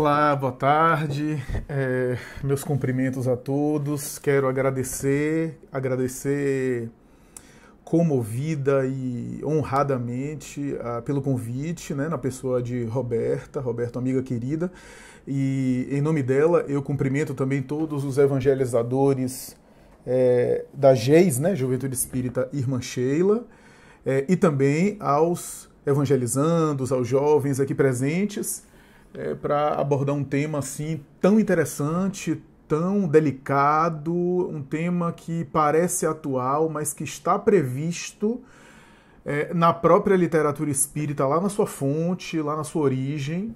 Olá, boa tarde. É, meus cumprimentos a todos. Quero agradecer, agradecer comovida e honradamente ah, pelo convite, né, na pessoa de Roberta, Roberta, amiga querida. E em nome dela, eu cumprimento também todos os evangelizadores é, da GES, né, Juventude Espírita Irmã Sheila, é, e também aos evangelizandos, aos jovens aqui presentes é, para abordar um tema assim tão interessante, tão delicado, um tema que parece atual, mas que está previsto é, na própria literatura espírita, lá na sua fonte, lá na sua origem.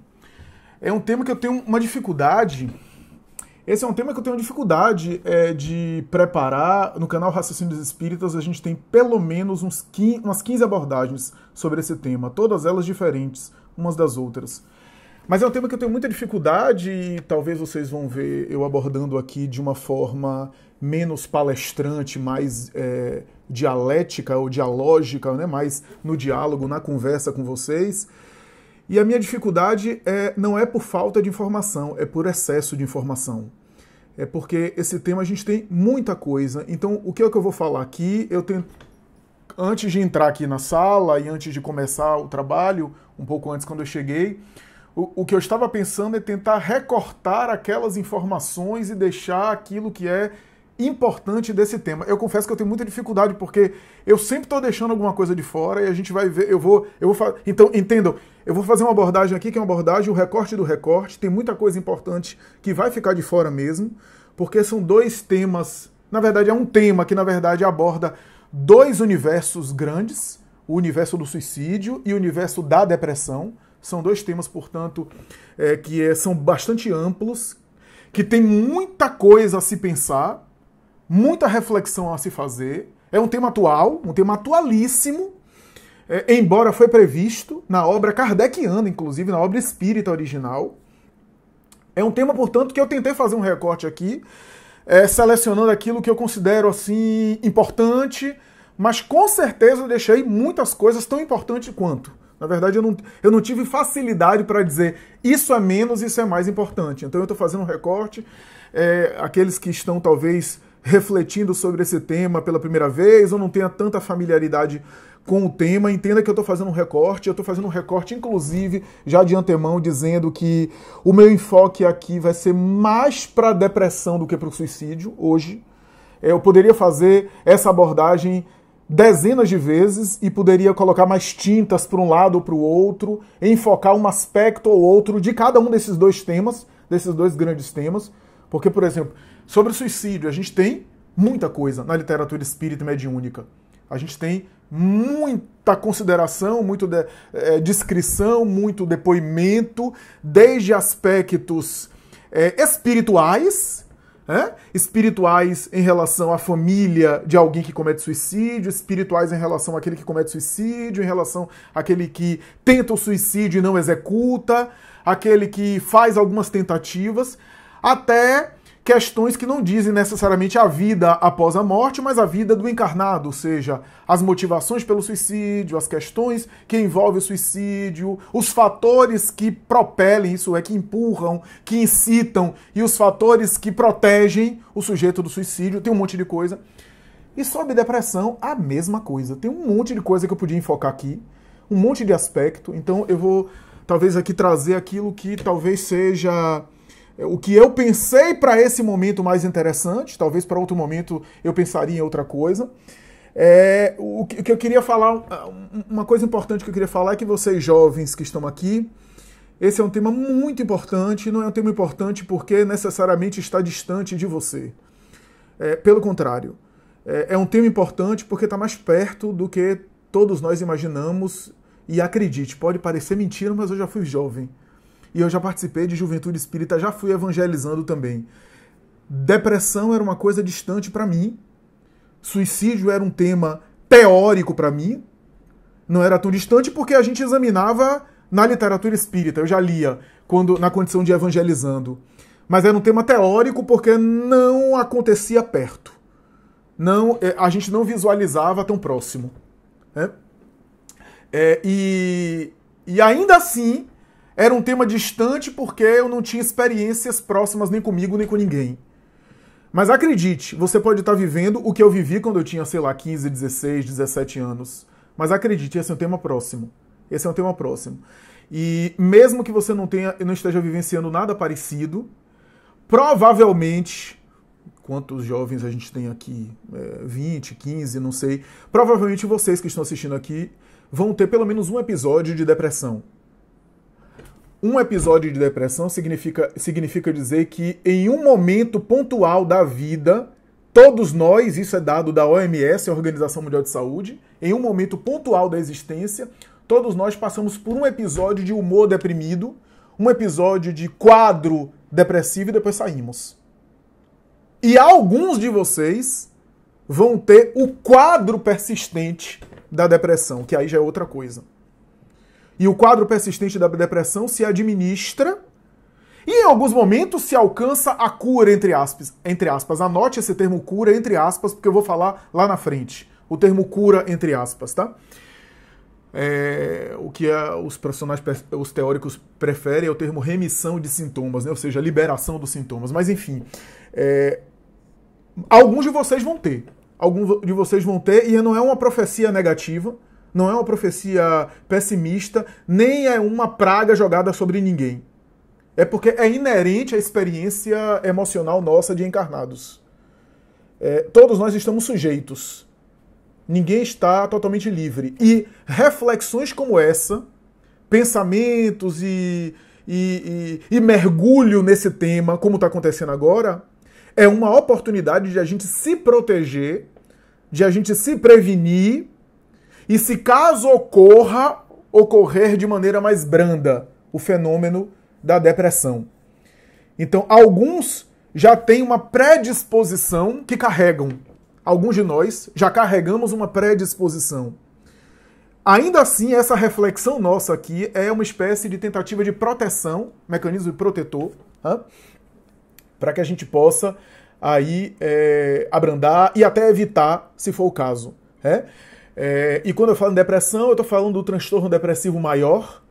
É um tema que eu tenho uma dificuldade. Esse é um tema que eu tenho dificuldade é, de preparar. No canal Raciocínios Espíritas, a gente tem pelo menos uns 15, umas 15 abordagens sobre esse tema, todas elas diferentes umas das outras. Mas é um tema que eu tenho muita dificuldade e talvez vocês vão ver eu abordando aqui de uma forma menos palestrante, mais é, dialética ou dialógica, né? mais no diálogo, na conversa com vocês. E a minha dificuldade é, não é por falta de informação, é por excesso de informação. É porque esse tema a gente tem muita coisa. Então, o que é que eu vou falar aqui? Eu tenho antes de entrar aqui na sala e antes de começar o trabalho, um pouco antes quando eu cheguei, o, o, que eu estava pensando é tentar recortar aquelas informações e deixar aquilo que é importante desse tema. Eu confesso que eu tenho muita dificuldade porque eu sempre estou deixando alguma coisa de fora e a gente vai ver. Eu vou, eu vou então entendam. Eu vou fazer uma abordagem aqui que é uma abordagem o recorte do recorte. Tem muita coisa importante que vai ficar de fora mesmo, porque são dois temas. Na verdade é um tema que na verdade aborda dois universos grandes: o universo do suicídio e o universo da depressão são dois temas, portanto, é, que é, são bastante amplos, que tem muita coisa a se pensar, muita reflexão a se fazer. É um tema atual, um tema atualíssimo, é, embora foi previsto na obra kardeciana, inclusive na obra espírita original. É um tema, portanto, que eu tentei fazer um recorte aqui, é, selecionando aquilo que eu considero assim importante, mas com certeza eu deixei muitas coisas tão importantes quanto. Na verdade, eu não, eu não tive facilidade para dizer isso é menos, isso é mais importante. Então, eu estou fazendo um recorte. É, aqueles que estão, talvez, refletindo sobre esse tema pela primeira vez ou não tenha tanta familiaridade com o tema, entenda que eu estou fazendo um recorte. Eu estou fazendo um recorte, inclusive, já de antemão, dizendo que o meu enfoque aqui vai ser mais para a depressão do que para o suicídio hoje. É, eu poderia fazer essa abordagem dezenas de vezes e poderia colocar mais tintas para um lado ou para o outro, enfocar um aspecto ou outro de cada um desses dois temas, desses dois grandes temas. Porque, por exemplo, sobre o suicídio, a gente tem muita coisa na literatura espírita e mediúnica. A gente tem muita consideração, muito de, é, descrição, muito depoimento, desde aspectos é, espirituais, é? espirituais em relação à família de alguém que comete suicídio, espirituais em relação àquele que comete suicídio, em relação àquele que tenta o suicídio e não executa, aquele que faz algumas tentativas, até questões que não dizem necessariamente a vida após a morte, mas a vida do encarnado, ou seja, as motivações pelo suicídio, as questões que envolvem o suicídio, os fatores que propelem, isso é, que empurram, que incitam, e os fatores que protegem o sujeito do suicídio, tem um monte de coisa. E sobre depressão, a mesma coisa. Tem um monte de coisa que eu podia enfocar aqui, um monte de aspecto, então eu vou talvez aqui trazer aquilo que talvez seja é, o que eu pensei para esse momento mais interessante, talvez para outro momento eu pensaria em outra coisa. É, o, que, eu queria falar, ah, uma coisa importante que eu queria falar é que vocês jovens que estão aqui, esse é um tema muito importante, não é um tema importante porque necessariamente está distante de você. É, pelo contrário, é, é um tema importante porque está mais perto do que todos nós imaginamos. E acredite, pode parecer mentira, mas eu já fui jovem e eu já participei de juventude espírita, já fui evangelizando também. Depressão era uma coisa distante para mim, suicídio era um tema teórico para mim, não era tão distante porque a gente examinava na literatura espírita, eu já lia quando na condição de evangelizando. Mas era um tema teórico porque não acontecia perto. Não, é, a gente não visualizava tão próximo. Né? É, e, e ainda assim, era um tema distante porque eu não tinha experiências próximas nem comigo nem com ninguém. Mas acredite, você pode estar vivendo o que eu vivi quando eu tinha, sei lá, 15, 16, 17 anos. Mas acredite, esse é um tema próximo. Esse é um tema próximo. E mesmo que você não tenha, não esteja vivenciando nada parecido, provavelmente quantos jovens a gente tem aqui, é, 20, 15, não sei. Provavelmente vocês que estão assistindo aqui vão ter pelo menos um episódio de depressão. Um episódio de depressão significa, significa dizer que em um momento pontual da vida, todos nós, isso é dado da OMS, a Organização Mundial de Saúde, em um momento pontual da existência, todos nós passamos por um episódio de humor deprimido, um episódio de quadro depressivo e depois saímos. E alguns de vocês vão ter o quadro persistente da depressão, que aí já é outra coisa e o quadro persistente da depressão se administra e em alguns momentos se alcança a cura, entre aspas. Entre aspas. Anote esse termo cura, entre aspas, porque eu vou falar lá na frente. O termo cura, entre aspas, tá? É, o que é, os profissionais, os teóricos preferem é o termo remissão de sintomas, né? ou seja, liberação dos sintomas. Mas enfim, é, alguns de vocês vão ter. Alguns de vocês vão ter, e não é uma profecia negativa, não é uma profecia pessimista, nem é uma praga jogada sobre ninguém. É porque é inerente à experiência emocional nossa de encarnados. É, todos nós estamos sujeitos. Ninguém está totalmente livre. E reflexões como essa, pensamentos e, e, e, e mergulho nesse tema, como está acontecendo agora, é uma oportunidade de a gente se proteger, de a gente se prevenir e se caso ocorra, ocorrer de maneira mais branda o fenômeno da depressão. Então, alguns já têm uma predisposição que carregam. Alguns de nós já carregamos uma predisposição. Ainda assim, essa reflexão nossa aqui é uma espécie de tentativa de proteção, mecanismo protetor, para que a gente possa aí é, abrandar e até evitar, se for o caso. É? É, e quando eu falo em depressão, eu estou falando do transtorno depressivo maior,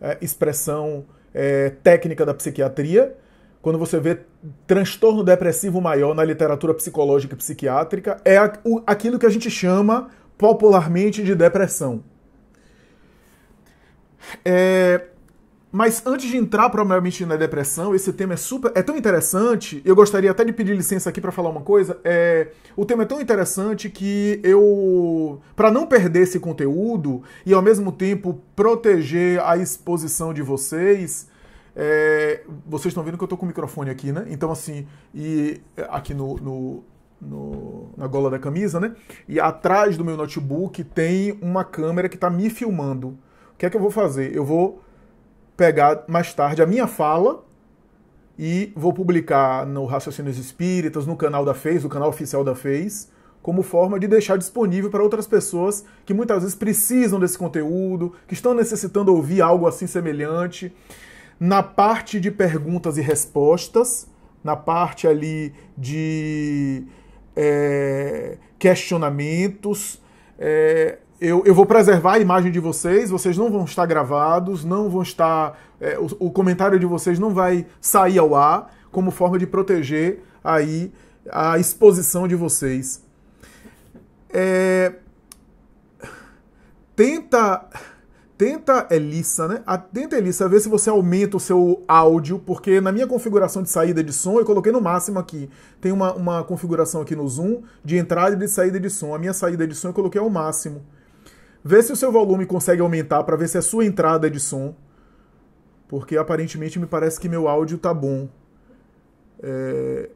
é, expressão é, técnica da psiquiatria. Quando você vê transtorno depressivo maior na literatura psicológica e psiquiátrica, é a, o, aquilo que a gente chama popularmente de depressão. É, mas antes de entrar provavelmente na depressão, esse tema é super, é tão interessante. Eu gostaria até de pedir licença aqui para falar uma coisa. É, o tema é tão interessante que eu, para não perder esse conteúdo e ao mesmo tempo proteger a exposição de vocês, é, vocês estão vendo que eu estou com o microfone aqui, né? Então assim, e aqui no, no no, na gola da camisa, né? E atrás do meu notebook tem uma câmera que está me filmando. O que é que eu vou fazer? Eu vou pegar mais tarde a minha fala e vou publicar no Raciocínios Espíritas, no canal da Fez, no canal oficial da Fez, como forma de deixar disponível para outras pessoas que muitas vezes precisam desse conteúdo, que estão necessitando ouvir algo assim semelhante. Na parte de perguntas e respostas, na parte ali de é, questionamentos, é, eu, eu vou preservar a imagem de vocês, vocês não vão estar gravados, não vão estar. É, o, o, comentário de vocês não vai sair ao ar como forma de proteger aí a exposição de vocês. É, tenta. Tenta Elissa, né? tenta Elissa ver se você aumenta o seu áudio, porque na minha configuração de saída de som eu coloquei no máximo aqui. Tem uma, uma configuração aqui no Zoom de entrada e de saída de som. A minha saída de som eu coloquei ao máximo. Vê se o seu volume consegue aumentar para ver se a sua entrada é de som. Porque aparentemente me parece que meu áudio tá bom. É,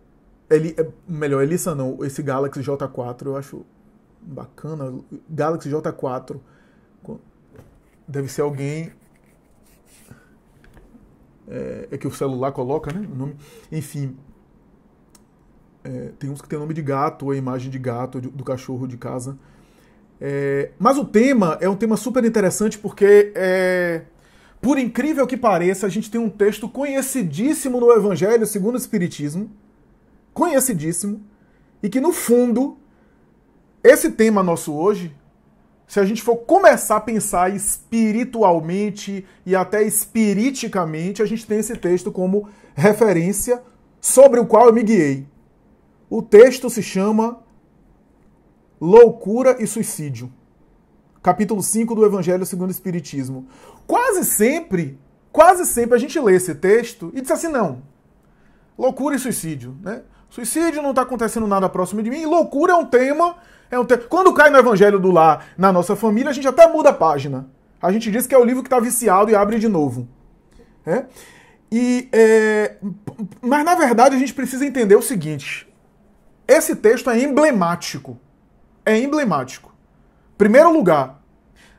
Eli, é, melhor, Elissa não, esse Galaxy J4 eu acho bacana. Galaxy J4 deve ser alguém. É, é que o celular coloca, né? O nome. Enfim. É, tem uns que tem o nome de gato, a imagem de gato, do cachorro de casa. É, mas o tema é um tema super interessante porque, é, por incrível que pareça, a gente tem um texto conhecidíssimo no Evangelho segundo o Espiritismo, conhecidíssimo, e que no fundo, esse tema nosso hoje, se a gente for começar a pensar espiritualmente e até espiriticamente, a gente tem esse texto como referência sobre o qual eu me guiei. O texto se chama Loucura e Suicídio, capítulo 5 do Evangelho segundo o Espiritismo. Quase sempre, quase sempre a gente lê esse texto e diz assim: não, loucura e suicídio, né? Suicídio não está acontecendo nada próximo de mim, loucura é um tema. É um te... Quando cai no Evangelho do Lar, na nossa família, a gente até muda a página. A gente diz que é o livro que está viciado e abre de novo. É? E, é... Mas, na verdade, a gente precisa entender o seguinte: esse texto é emblemático é emblemático. Primeiro lugar,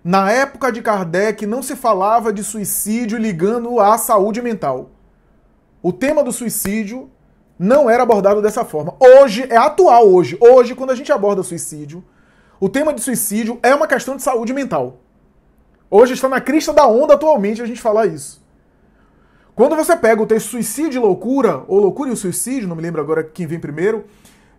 na época de Kardec não se falava de suicídio ligando à saúde mental. O tema do suicídio não era abordado dessa forma. Hoje, é atual hoje. Hoje, quando a gente aborda suicídio, o tema de suicídio é uma questão de saúde mental. Hoje está na crista da onda atualmente a gente falar isso. Quando você pega o texto Suicídio e Loucura, ou Loucura e o Suicídio, não me lembro agora quem vem primeiro,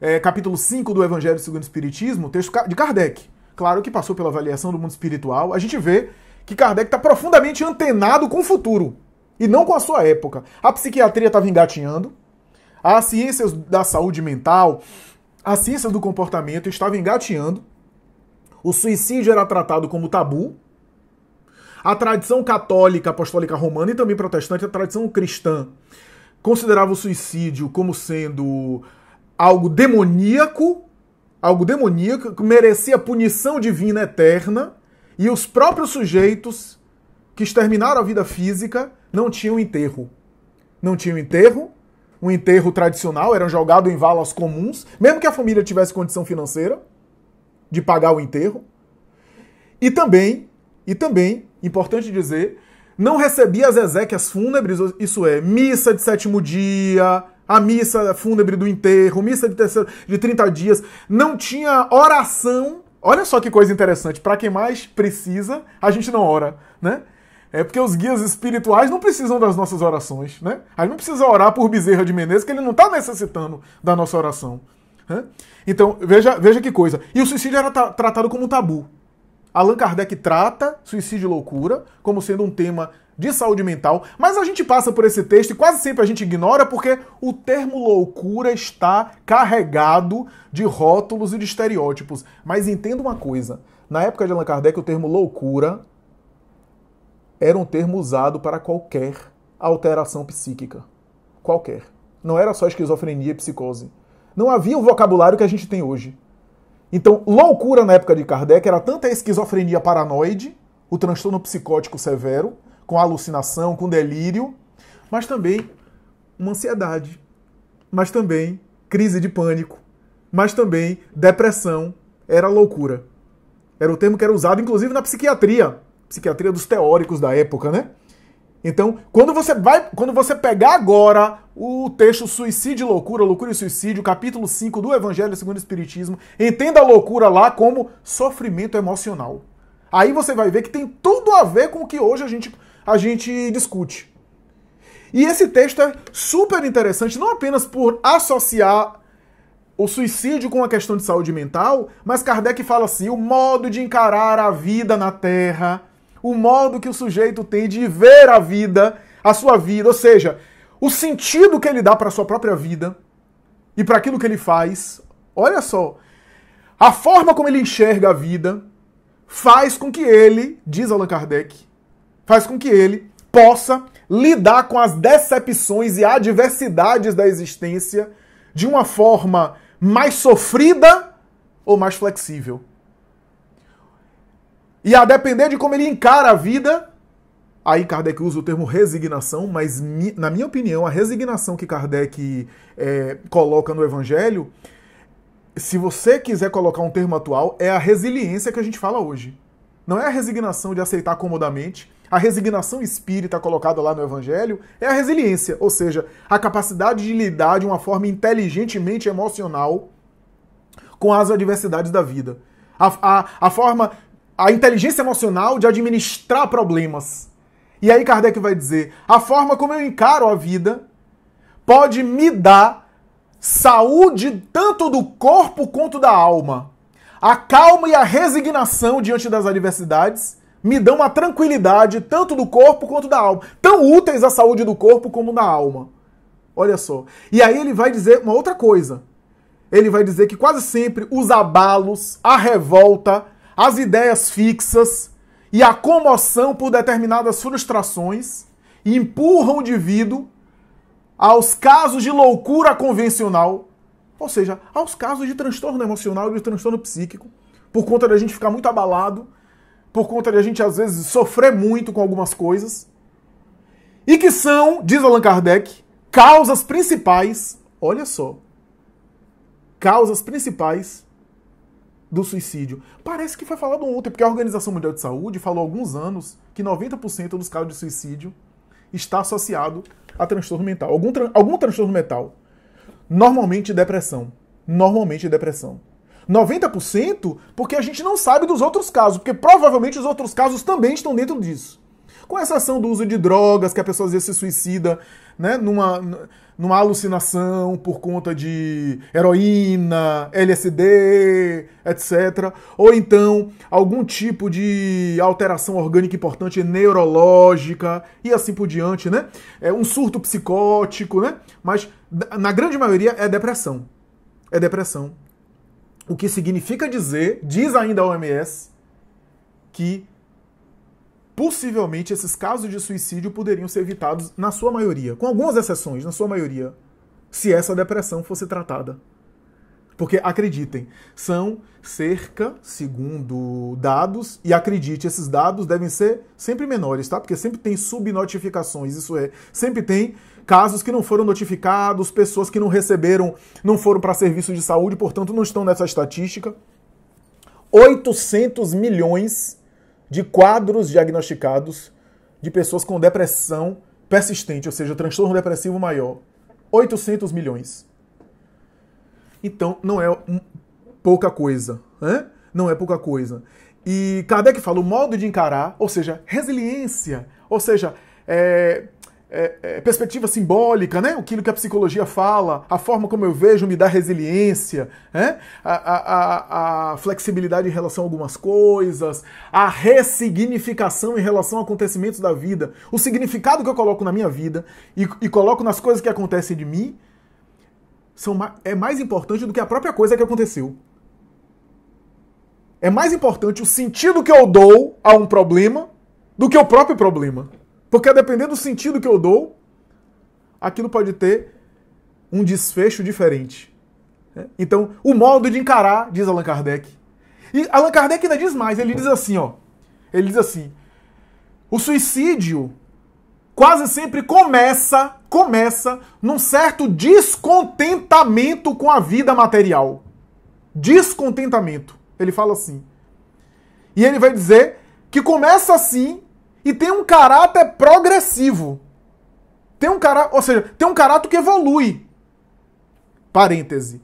é, capítulo 5 do Evangelho segundo o Espiritismo, texto de Kardec. Claro que passou pela avaliação do mundo espiritual, a gente vê que Kardec está profundamente antenado com o futuro e não com a sua época. A psiquiatria estava engatinhando, as ciências da saúde mental, as ciências do comportamento estavam engatinhando, o suicídio era tratado como tabu. A tradição católica, apostólica romana e também protestante, a tradição cristã, considerava o suicídio como sendo algo demoníaco, algo demoníaco que merecia punição divina eterna, e os próprios sujeitos que exterminaram a vida física não tinham enterro. Não tinham enterro, um enterro tradicional, eram jogados em valas comuns, mesmo que a família tivesse condição financeira de pagar o enterro. E também, e também, importante dizer, não recebia as exéquias fúnebres, isso é, missa de sétimo dia, a missa fúnebre do enterro, missa de, terceiro, de 30 dias, não tinha oração. Olha só que coisa interessante, para quem mais precisa, a gente não ora, né? É porque os guias espirituais não precisam das nossas orações, né? A gente não precisa orar por Bezerra de Menezes, que ele não está necessitando da nossa oração. Né? Então, veja, veja que coisa. E o suicídio era tra tratado como um tabu. Allan Kardec trata suicídio e loucura como sendo um tema de saúde mental, mas a gente passa por esse texto e quase sempre a gente ignora porque o termo loucura está carregado de rótulos e de estereótipos. Mas entenda uma coisa: na época de Allan Kardec, o termo loucura era um termo usado para qualquer alteração psíquica. Qualquer. Não era só esquizofrenia e psicose. Não havia o vocabulário que a gente tem hoje. Então, loucura na época de Kardec era tanto a esquizofrenia paranoide, o transtorno psicótico severo, com alucinação, com delírio, mas também uma ansiedade, mas também crise de pânico, mas também depressão. Era loucura. Era o termo que era usado, inclusive, na psiquiatria. Psiquiatria dos teóricos da época, né? Então, quando você vai, quando você pegar agora o texto Suicídio e Loucura, Loucura e Suicídio, capítulo 5 do Evangelho segundo o Espiritismo, entenda a loucura lá como sofrimento emocional. Aí você vai ver que tem tudo a ver com o que hoje a gente a gente discute. E esse texto é super interessante, não apenas por associar o suicídio com a questão de saúde mental, mas Kardec fala assim: o modo de encarar a vida na Terra, o modo que o sujeito tem de ver a vida, a sua vida, ou seja, o sentido que ele dá para a sua própria vida e para aquilo que ele faz. Olha só, a forma como ele enxerga a vida faz com que ele, diz Allan Kardec, faz com que ele possa lidar com as decepções e adversidades da existência de uma forma mais sofrida ou mais flexível. E a depender de como ele encara a vida, aí Kardec usa o termo resignação, mas na minha opinião, a resignação que Kardec é, coloca no Evangelho, se você quiser colocar um termo atual, é a resiliência que a gente fala hoje. Não é a resignação de aceitar comodamente, a resignação espírita colocada lá no Evangelho é a resiliência, ou seja, a capacidade de lidar de uma forma inteligentemente emocional com as adversidades da vida. A, a, a forma, a inteligência emocional de administrar problemas. E aí Kardec vai dizer: a forma como eu encaro a vida pode me dar saúde tanto do corpo quanto da alma. A calma e a resignação diante das adversidades me dão uma tranquilidade tanto do corpo quanto da alma. Tão úteis à saúde do corpo como da alma. Olha só. E aí ele vai dizer uma outra coisa. Ele vai dizer que quase sempre os abalos, a revolta, as ideias fixas e a comoção por determinadas frustrações empurram o indivíduo aos casos de loucura convencional, ou seja, aos casos de transtorno emocional e de transtorno psíquico, por conta da gente ficar muito abalado por conta de a gente às vezes sofrer muito com algumas coisas, e que são, diz Allan Kardec, causas principais, olha só, causas principais do suicídio. Parece que foi falado ontem, porque a Organização Mundial de Saúde falou há alguns anos que 90% dos casos de suicídio está associado a transtorno mental, algum, algum transtorno mental. Normalmente depressão. Normalmente depressão. 90%, porque a gente não sabe dos outros casos, porque provavelmente os outros casos também estão dentro disso. Com exceção do uso de drogas, que a pessoa às vezes se suicida né, numa, numa alucinação por conta de heroína, LSD, etc. Ou então algum tipo de alteração orgânica importante neurológica e assim por diante, né? É um surto psicótico, né? Mas na grande maioria é depressão. É depressão. O que significa dizer, diz ainda a OMS, que possivelmente esses casos de suicídio poderiam ser evitados, na sua maioria, com algumas exceções, na sua maioria, se essa depressão fosse tratada. Porque, acreditem, são cerca, segundo dados, e acredite, esses dados devem ser sempre menores, tá? Porque sempre tem subnotificações, isso é. Sempre tem casos que não foram notificados, pessoas que não receberam, não foram para serviço de saúde, portanto não estão nessa estatística. 800 milhões de quadros diagnosticados de pessoas com depressão persistente, ou seja, transtorno depressivo maior. 800 milhões. Então, não é pouca coisa, né? Não é pouca coisa. E Kardec fala o modo de encarar, ou seja, resiliência, ou seja, é, é, é, perspectiva simbólica, né? aquilo que a psicologia fala, a forma como eu vejo me dá resiliência, né? a, a, a, a flexibilidade em relação a algumas coisas, a ressignificação em relação a acontecimentos da vida, o significado que eu coloco na minha vida e, e coloco nas coisas que acontecem de mim são, é mais importante do que a própria coisa que aconteceu. É mais importante o sentido que eu dou a um problema do que o próprio problema. Porque a depender do sentido que eu dou, aquilo pode ter um desfecho diferente. Né? Então, o modo de encarar, diz Allan Kardec. E Allan Kardec ainda diz mais, ele diz assim, ó. Ele diz assim: o suicídio quase sempre começa, começa num certo descontentamento com a vida material. Descontentamento. Ele fala assim. E ele vai dizer que começa assim e tem um caráter progressivo. Tem um caráter, ou seja, tem um caráter que evolui. Parêntese.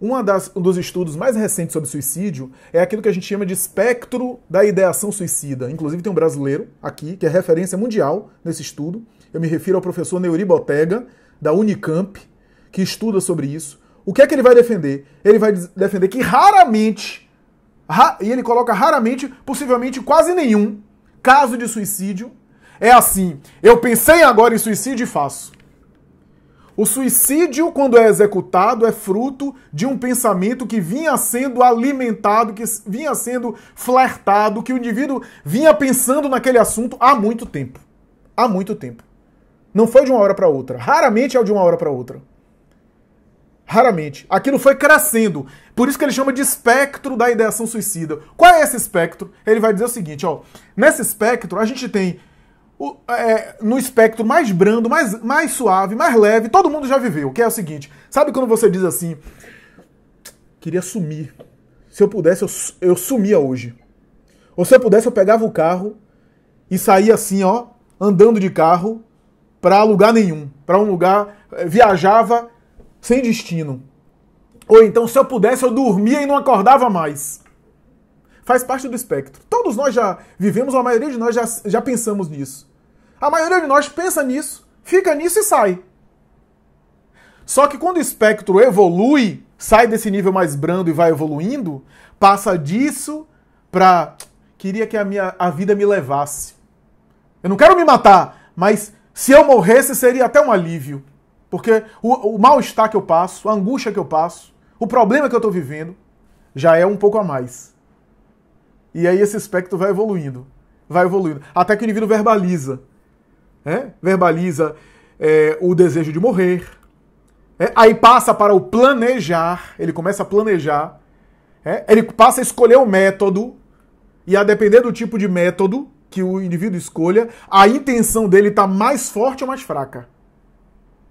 Uma das, um dos estudos mais recentes sobre suicídio é aquilo que a gente chama de espectro da ideação suicida. Inclusive tem um brasileiro aqui, que é referência mundial nesse estudo. Eu me refiro ao professor Neuri Botega, da Unicamp, que estuda sobre isso. O que é que ele vai defender? Ele vai defender que raramente, ra e ele coloca raramente, possivelmente quase nenhum, caso de suicídio é assim: eu pensei agora em suicídio e faço. O suicídio, quando é executado, é fruto de um pensamento que vinha sendo alimentado, que vinha sendo flertado, que o indivíduo vinha pensando naquele assunto há muito tempo. Há muito tempo. Não foi de uma hora para outra. Raramente é de uma hora para outra. Raramente. Aquilo foi crescendo. Por isso que ele chama de espectro da ideação suicida. Qual é esse espectro? Ele vai dizer o seguinte, ó. Nesse espectro, a gente tem o, é, no espectro mais brando, mais, mais suave, mais leve, todo mundo já viveu, que é o seguinte: sabe quando você diz assim, queria sumir. Se eu pudesse, eu, eu sumia hoje. Ou se eu pudesse, eu pegava o carro e saía assim, ó, andando de carro para lugar nenhum. para um lugar. Eh, viajava sem destino. Ou então, se eu pudesse, eu dormia e não acordava mais. Faz parte do espectro. Todos nós já vivemos, a maioria de nós já, já pensamos nisso. A maioria de nós pensa nisso, fica nisso e sai. Só que quando o espectro evolui, sai desse nível mais brando e vai evoluindo, passa disso para queria que a minha a vida me levasse. Eu não quero me matar, mas se eu morresse seria até um alívio. Porque o, o mal-estar que eu passo, a angústia que eu passo, o problema que eu estou vivendo, já é um pouco a mais. E aí esse espectro vai evoluindo. Vai evoluindo. Até que o indivíduo verbaliza. Né? Verbaliza é, o desejo de morrer. É, aí passa para o planejar. Ele começa a planejar. É, ele passa a escolher o método. E a depender do tipo de método que o indivíduo escolha, a intenção dele está mais forte ou mais fraca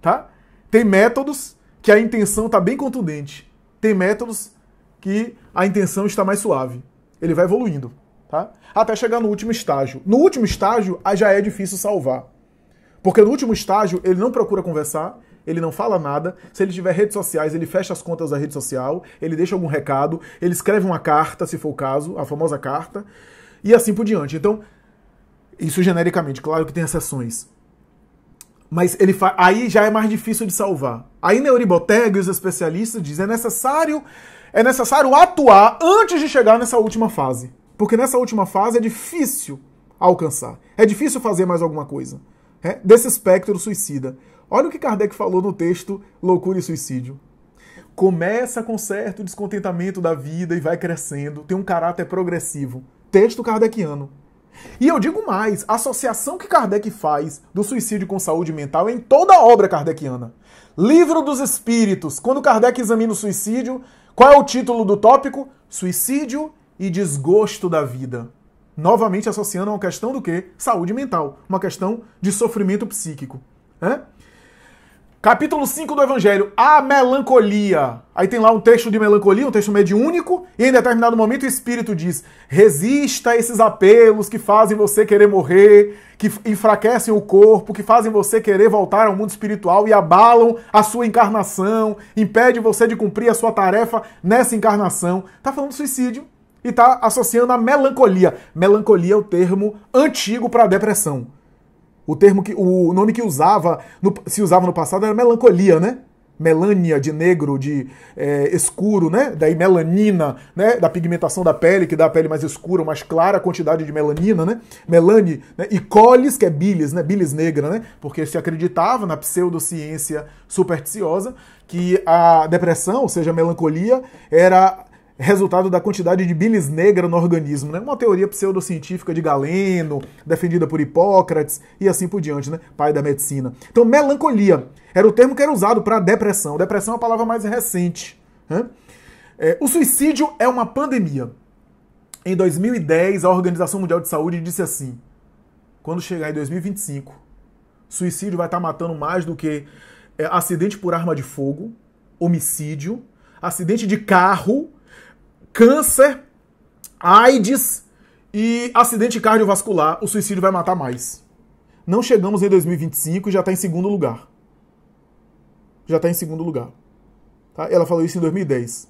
tá? Tem métodos que a intenção está bem contundente. Tem métodos que a intenção está mais suave. Ele vai evoluindo, tá? Até chegar no último estágio. No último estágio, já é difícil salvar. Porque no último estágio, ele não procura conversar, ele não fala nada. Se ele tiver redes sociais, ele fecha as contas da rede social, ele deixa algum recado, ele escreve uma carta, se for o caso, a famosa carta, e assim por diante. Então, isso genericamente, claro que tem exceções. Mas ele fa... aí já é mais difícil de salvar. Aí Neuribotega e os especialistas dizem é necessário é necessário atuar antes de chegar nessa última fase. Porque nessa última fase é difícil alcançar. É difícil fazer mais alguma coisa. É? Desse espectro suicida. Olha o que Kardec falou no texto Loucura e Suicídio. Começa com certo descontentamento da vida e vai crescendo, tem um caráter progressivo. Texto kardeciano. E eu digo mais, a associação que Kardec faz do suicídio com saúde mental é em toda a obra kardeciana. Livro dos Espíritos, quando Kardec examina o suicídio, qual é o título do tópico? Suicídio e desgosto da vida. Novamente associando a uma questão do que? Saúde mental, uma questão de sofrimento psíquico. Né? Capítulo 5 do Evangelho, a melancolia. Aí tem lá um texto de melancolia, um texto mediúnico, e em determinado momento o Espírito diz: resista a esses apelos que fazem você querer morrer, que enfraquecem o corpo, que fazem você querer voltar ao mundo espiritual e abalam a sua encarnação, impede você de cumprir a sua tarefa nessa encarnação. Tá falando de suicídio e tá associando a melancolia. Melancolia é o termo antigo para depressão. O termo que o nome que usava no, se usava no passado era melancolia, né? Melania de negro, de é, escuro, né? Daí melanina, né? Da pigmentação da pele, que dá a pele mais escura, mais clara, a quantidade de melanina, né? Melane, né? E colis, que é bilis, né? Bilis negra, né? Porque se acreditava na pseudociência supersticiosa que a depressão, ou seja, a melancolia, era resultado da quantidade de bilis negra no organismo, né? Uma teoria pseudocientífica de Galeno, defendida por Hipócrates e assim por diante, né? Pai da medicina. Então, melancolia era o termo que era usado para depressão. Depressão é a palavra mais recente. Né? É, o suicídio é uma pandemia. Em 2010, a Organização Mundial de Saúde disse assim: quando chegar em 2025, suicídio vai estar tá matando mais do que é, acidente por arma de fogo, homicídio, acidente de carro câncer, AIDS e acidente cardiovascular, o suicídio vai matar mais. Não chegamos em 2025 e já está em segundo lugar. Já está em segundo lugar. Tá? Ela falou isso em 2010.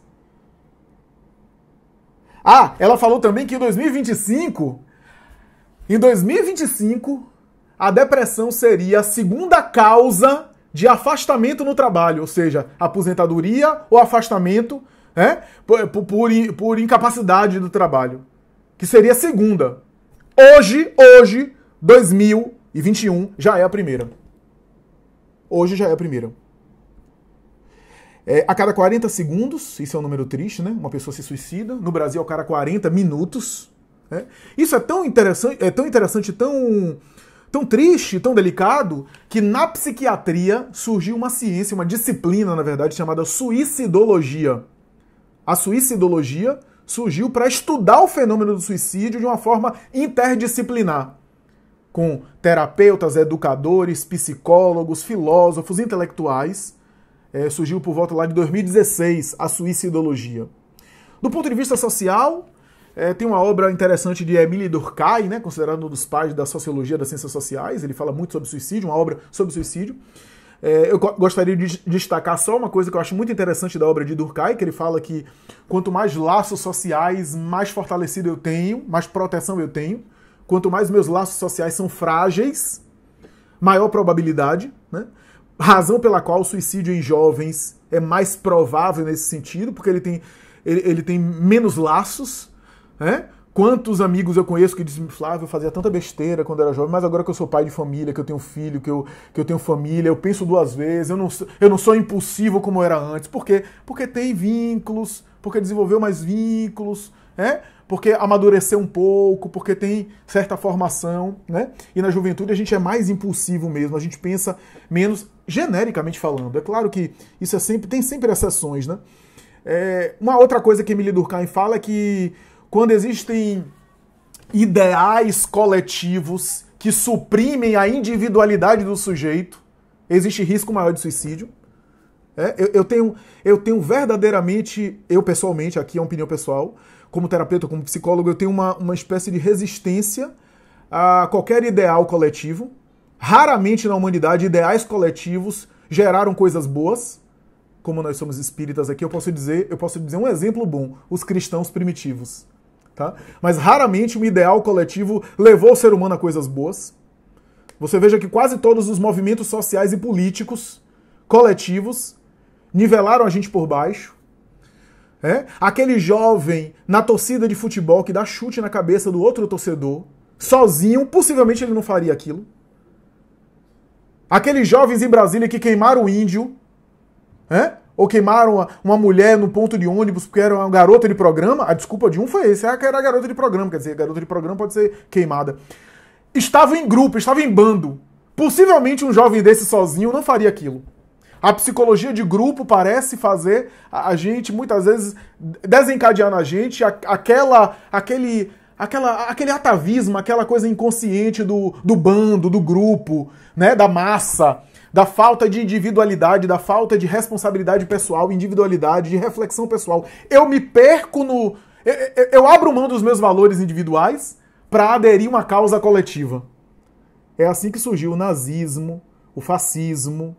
Ah, ela falou também que em 2025, em 2025, a depressão seria a segunda causa de afastamento no trabalho, ou seja, aposentadoria ou afastamento por, por, por incapacidade do trabalho. Que seria a segunda. Hoje, hoje, 2021, já é a primeira. Hoje já é a primeira. É, a cada 40 segundos, isso é um número triste, né? Uma pessoa se suicida. No Brasil, a cada 40 minutos. Né? Isso é tão interessante, é tão interessante, tão, tão triste, tão delicado, que na psiquiatria surgiu uma ciência, uma disciplina, na verdade, chamada suicidologia a suicidologia surgiu para estudar o fenômeno do suicídio de uma forma interdisciplinar, com terapeutas, educadores, psicólogos, filósofos, intelectuais. É, surgiu por volta lá de 2016 a suicidologia. Do ponto de vista social, é, tem uma obra interessante de Emile Durkheim, né, considerado um dos pais da sociologia das ciências sociais. Ele fala muito sobre suicídio, uma obra sobre suicídio. É, eu gostaria de destacar só uma coisa que eu acho muito interessante da obra de Durkheim, que ele fala que quanto mais laços sociais, mais fortalecido eu tenho, mais proteção eu tenho. Quanto mais meus laços sociais são frágeis, maior probabilidade, né? Razão pela qual o suicídio em jovens é mais provável nesse sentido, porque ele tem, ele, ele tem menos laços, né? Quantos amigos eu conheço que dizem, Flávio, eu fazia tanta besteira quando era jovem, mas agora que eu sou pai de família, que eu tenho filho, que eu, que eu tenho família, eu penso duas vezes, eu não, eu não sou impulsivo como era antes. Por quê? Porque tem vínculos, porque desenvolveu mais vínculos, né? porque amadureceu um pouco, porque tem certa formação, né? E na juventude a gente é mais impulsivo mesmo, a gente pensa menos, genericamente falando. É claro que isso é sempre, tem sempre exceções, né? É, uma outra coisa que Emily Durkheim fala é que quando existem ideais coletivos que suprimem a individualidade do sujeito, existe risco maior de suicídio. É, eu, eu, tenho, eu tenho verdadeiramente, eu pessoalmente, aqui é uma opinião pessoal, como terapeuta, como psicólogo, eu tenho uma, uma espécie de resistência a qualquer ideal coletivo. Raramente na humanidade ideais coletivos geraram coisas boas. Como nós somos espíritas aqui, eu posso dizer, eu posso dizer um exemplo bom: os cristãos primitivos tá? Mas raramente um ideal coletivo levou o ser humano a coisas boas. Você veja que quase todos os movimentos sociais e políticos coletivos nivelaram a gente por baixo. É? Aquele jovem na torcida de futebol que dá chute na cabeça do outro torcedor, sozinho, possivelmente ele não faria aquilo. Aqueles jovens em Brasília que queimaram o índio, é? Ou queimaram uma mulher no ponto de ônibus porque era uma garota de programa. A desculpa de um foi esse, ah, que era garota de programa. Quer dizer, garota de programa pode ser queimada. Estava em grupo, estava em bando. Possivelmente um jovem desse sozinho não faria aquilo. A psicologia de grupo parece fazer a gente, muitas vezes, desencadear na gente aquela, aquele, aquela, aquele atavismo, aquela coisa inconsciente do, do bando, do grupo, né, da massa da falta de individualidade, da falta de responsabilidade pessoal, individualidade, de reflexão pessoal. Eu me perco no. Eu, eu, abro mão dos meus valores individuais para aderir uma causa coletiva. É assim que surgiu o nazismo, o fascismo,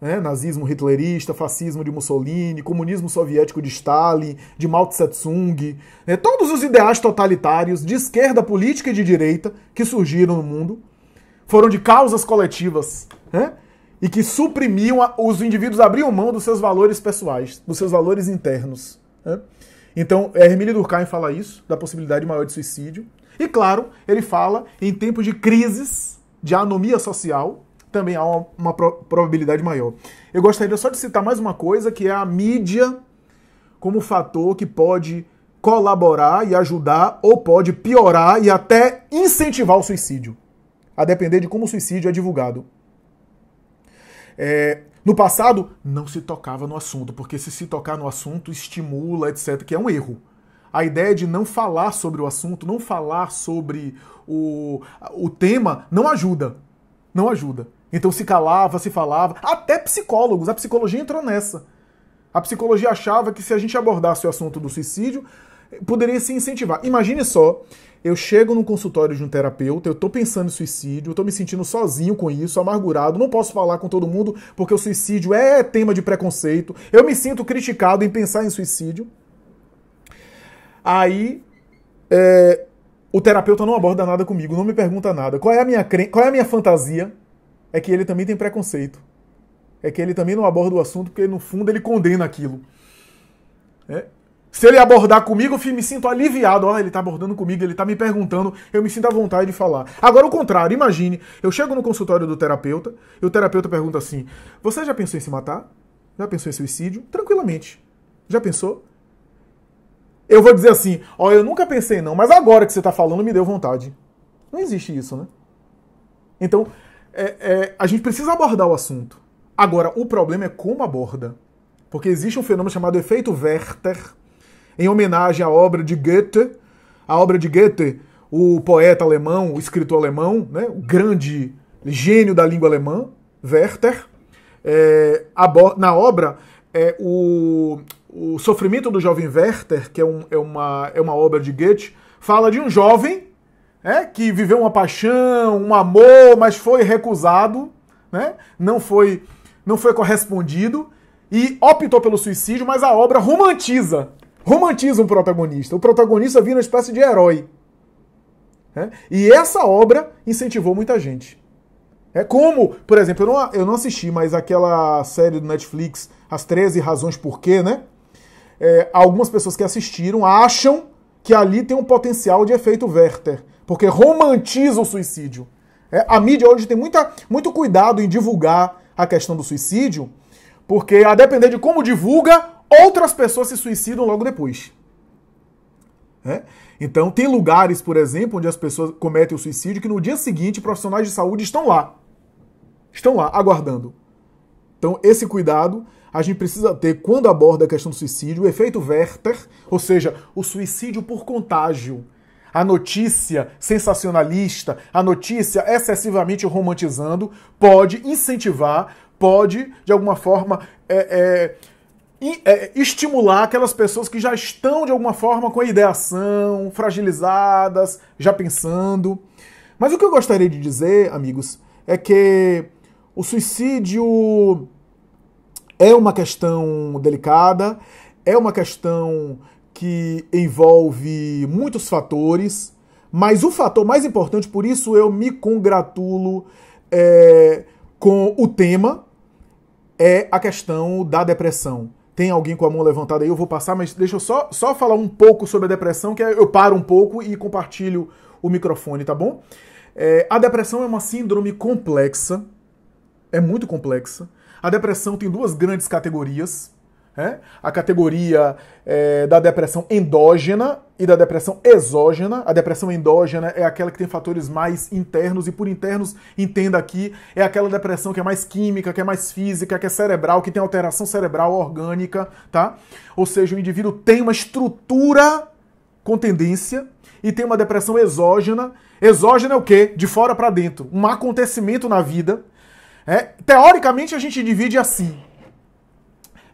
né? nazismo hitlerista, fascismo de Mussolini, comunismo soviético de Stalin, de Mao Tse-tung, né? todos os ideais totalitários de esquerda política e de direita que surgiram no mundo foram de causas coletivas, né? e que suprimiam, a, os indivíduos abriam mão dos seus valores pessoais, dos seus valores internos. Né? Então, Hermílio Durkheim fala isso, da possibilidade maior de suicídio. E, claro, ele fala em tempos de crises, de anomia social, também há uma, uma pro, probabilidade maior. Eu gostaria só de citar mais uma coisa, que é a mídia como fator que pode colaborar e ajudar, ou pode piorar e até incentivar o suicídio, a depender de como o suicídio é divulgado. É, no passado, não se tocava no assunto, porque se se tocar no assunto, estimula, etc., que é um erro. A ideia de não falar sobre o assunto, não falar sobre o, o tema, não ajuda. Não ajuda. Então se calava, se falava. Até psicólogos, a psicologia entrou nessa. A psicologia achava que se a gente abordasse o assunto do suicídio, poderia se incentivar. Imagine só eu chego no consultório de um terapeuta, eu tô pensando em suicídio, eu tô me sentindo sozinho com isso, amargurado, não posso falar com todo mundo porque o suicídio é tema de preconceito, eu me sinto criticado em pensar em suicídio. Aí é, o terapeuta não aborda nada comigo, não me pergunta nada. Qual é a minha, cre... qual é a minha fantasia? É que ele também tem preconceito. É que ele também não aborda o assunto porque, no fundo, ele condena aquilo. É. Se ele abordar comigo, eu me sinto aliviado. Ó, ele tá abordando comigo, ele tá me perguntando, eu me sinto à vontade de falar. Agora, o contrário, imagine, eu chego no consultório do terapeuta e o terapeuta pergunta assim: Você já pensou em se matar? Já pensou em suicídio? Tranquilamente. Já pensou? Eu vou dizer assim: Ó, oh, eu nunca pensei não, mas agora que você tá falando, me deu vontade. Não existe isso, né? Então, é, é, a gente precisa abordar o assunto. Agora, o problema é como aborda. Porque existe um fenômeno chamado efeito Werther em homenagem à obra de Goethe. A obra de Goethe, o poeta alemão, o escritor alemão, né, o grande gênio da língua alemã, Werther. É, na obra, é, o, o Sofrimento do Jovem Werther, que é, um, é, uma, é uma obra de Goethe, fala de um jovem né, que viveu uma paixão, um amor, mas foi recusado, né, não, foi, não foi correspondido e optou pelo suicídio, mas a obra romantiza Romantiza um protagonista. O protagonista vira uma espécie de herói. É? E essa obra incentivou muita gente. É como, por exemplo, eu não, eu não assisti, mas aquela série do Netflix, As 13 Razões Porquê, né? É, algumas pessoas que assistiram acham que ali tem um potencial de efeito Werther, porque romantiza o suicídio. É, a mídia hoje tem muita, muito cuidado em divulgar a questão do suicídio, porque a depender de como divulga, outras pessoas se suicidam logo depois. É? Então, tem lugares, por exemplo, onde as pessoas cometem o suicídio que no dia seguinte profissionais de saúde estão lá. Estão lá, aguardando. Então, esse cuidado a gente precisa ter quando aborda a questão do suicídio, o efeito Werther, ou seja, o suicídio por contágio. A notícia sensacionalista, a notícia excessivamente romantizando, pode incentivar, pode, de alguma forma, é, é, é, estimular aquelas pessoas que já estão de alguma forma com a ideação, fragilizadas, já pensando. Mas o que eu gostaria de dizer, amigos, é que o suicídio é uma questão delicada, é uma questão que envolve muitos fatores, mas o fator mais importante, por isso eu me congratulo é, com o tema, é a questão da depressão tem alguém com a mão levantada aí, eu vou passar, mas deixa eu só, só falar um pouco sobre a depressão, que é, eu paro um pouco e compartilho o microfone, tá bom? É, a depressão é uma síndrome complexa, é muito complexa. A depressão tem duas grandes categorias. É? A categoria é, da depressão endógena e da depressão exógena. A depressão endógena é aquela que tem fatores mais internos, e por internos, entenda aqui, é aquela depressão que é mais química, que é mais física, que é cerebral, que tem alteração cerebral orgânica, tá? Ou seja, o indivíduo tem uma estrutura com tendência e tem uma depressão exógena. Exógena é o quê? De fora para dentro. Um acontecimento na vida. É? Teoricamente, a gente divide assim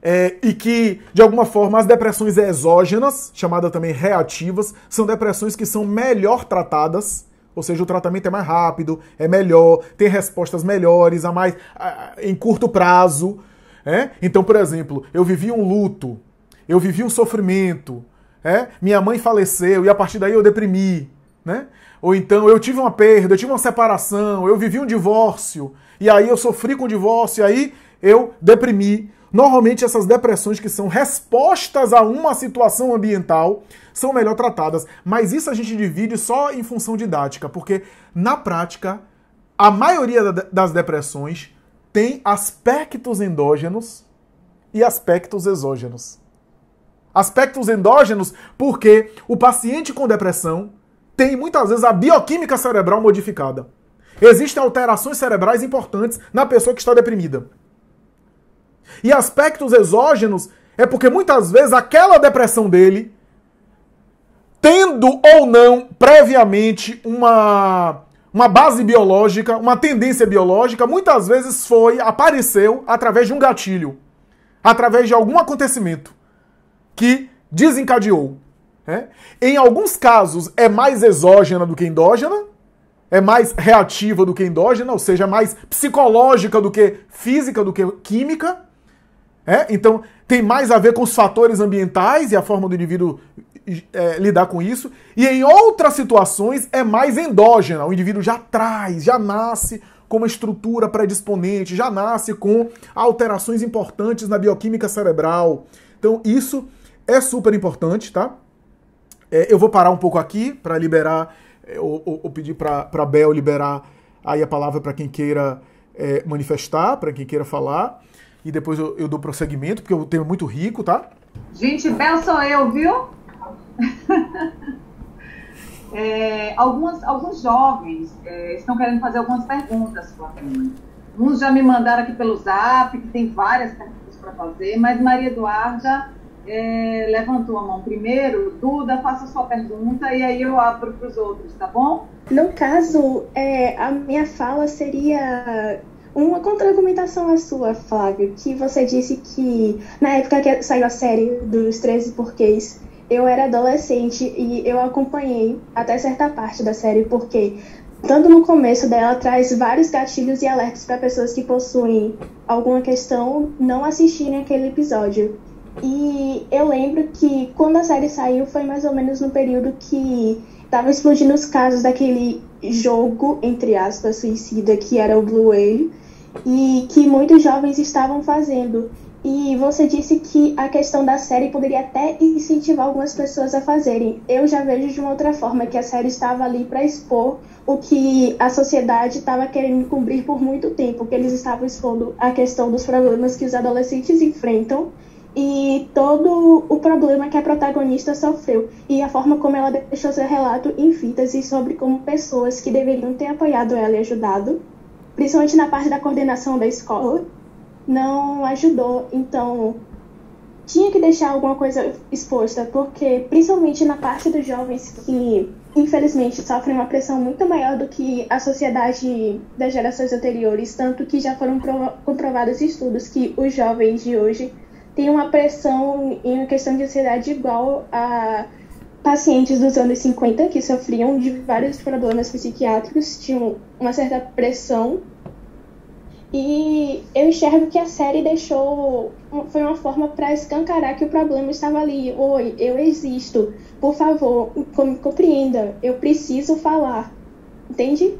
é, e que, de alguma forma, as depressões exógenas, chamadas também reativas, são depressões que são melhor tratadas ou seja, o tratamento é mais rápido, é melhor, tem respostas melhores, a mais a, em curto prazo. É? Então, por exemplo, eu vivi um luto, eu vivi um sofrimento, é? minha mãe faleceu e a partir daí eu deprimi. Né? Ou então eu tive uma perda, eu tive uma separação, eu vivi um divórcio, e aí eu sofri com o divórcio, e aí eu deprimi. Normalmente, essas depressões que são respostas a uma situação ambiental são melhor tratadas, mas isso a gente divide só em função didática, porque na prática, a maioria das depressões tem aspectos endógenos e aspectos exógenos. Aspectos endógenos, porque o paciente com depressão tem muitas vezes a bioquímica cerebral modificada. Existem alterações cerebrais importantes na pessoa que está deprimida. E aspectos exógenos é porque muitas vezes aquela depressão dele, tendo ou não previamente uma, uma base biológica, uma tendência biológica, muitas vezes foi, apareceu através de um gatilho, através de algum acontecimento que desencadeou. Né? Em alguns casos é mais exógena do que endógena, é mais reativa do que endógena, ou seja, mais psicológica do que física, do que química. É? Então, tem mais a ver com os fatores ambientais e a forma do indivíduo é, lidar com isso. E em outras situações é mais endógena. O indivíduo já traz, já nasce com uma estrutura predisponente, já nasce com alterações importantes na bioquímica cerebral. Então, isso é super importante, tá? É, eu vou parar um pouco aqui para liberar, é, ou, ou, ou pedir para Bel liberar aí a palavra para quem queira é, manifestar, para quem queira falar e depois eu, eu dou prosseguimento, porque o tema é muito rico, tá? Gente, Bel sou eu, viu? é, algumas, alguns jovens é, estão querendo fazer algumas perguntas, Flávio. Uns já me mandaram aqui pelo zap, que tem várias perguntas para fazer, mas Maria Eduarda é, levantou a mão primeiro. Duda, faça sua pergunta e aí eu abro para os outros, tá bom? No caso, é, a minha fala seria uma contra-argumentação à é sua, Flávio, que você disse que na época que saiu a série dos 13 porquês, eu era adolescente e eu acompanhei até certa parte da série, porque tanto no começo dela traz vários gatilhos e alertas para pessoas que possuem alguma questão não assistirem aquele episódio. E eu lembro que quando a série saiu foi mais ou menos no período que tava explodindo os casos daquele jogo, entre aspas, suicida, que era o Blue Whale e que muitos jovens estavam fazendo. E você disse que a questão da série poderia até incentivar algumas pessoas a fazerem. Eu já vejo de uma outra forma que a série estava ali para expor o que a sociedade estava querendo cumprir por muito tempo, que eles estavam expondo a questão dos problemas que os adolescentes enfrentam e todo o problema que a protagonista sofreu e a forma como ela deixou seu relato em fitas e sobre como pessoas que deveriam ter apoiado ela e ajudado principalmente na parte da coordenação da escola, não ajudou. Então, tinha que deixar alguma coisa exposta, porque principalmente na parte dos jovens que, infelizmente, sofrem uma pressão muito maior do que a sociedade das gerações anteriores, tanto que já foram comprovados estudos que os jovens de hoje têm uma pressão em questão de ansiedade igual a pacientes dos anos 50 que sofriam de vários problemas psiquiátricos, tinham uma certa pressão. E eu enxergo que a série deixou. Foi uma forma para escancarar que o problema estava ali. Oi, eu existo. Por favor, me compreenda. Eu preciso falar. Entende?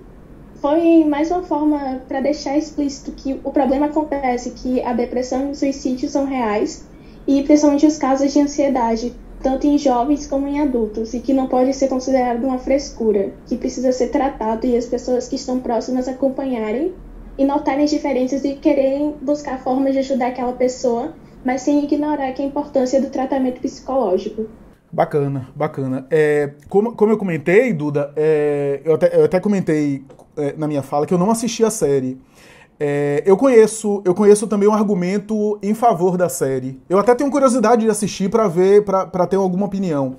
Foi mais uma forma para deixar explícito que o problema acontece, que a depressão e o suicídio são reais, e principalmente os casos de ansiedade tanto em jovens como em adultos, e que não pode ser considerado uma frescura, que precisa ser tratado e as pessoas que estão próximas acompanharem e notarem as diferenças e quererem buscar formas de ajudar aquela pessoa, mas sem ignorar é a importância do tratamento psicológico. Bacana, bacana. É, como, como eu comentei, Duda, é, eu, até, eu até comentei é, na minha fala que eu não assisti a série. É, eu conheço, eu conheço também um argumento em favor da série. Eu até tenho curiosidade de assistir para ver, para ter alguma opinião.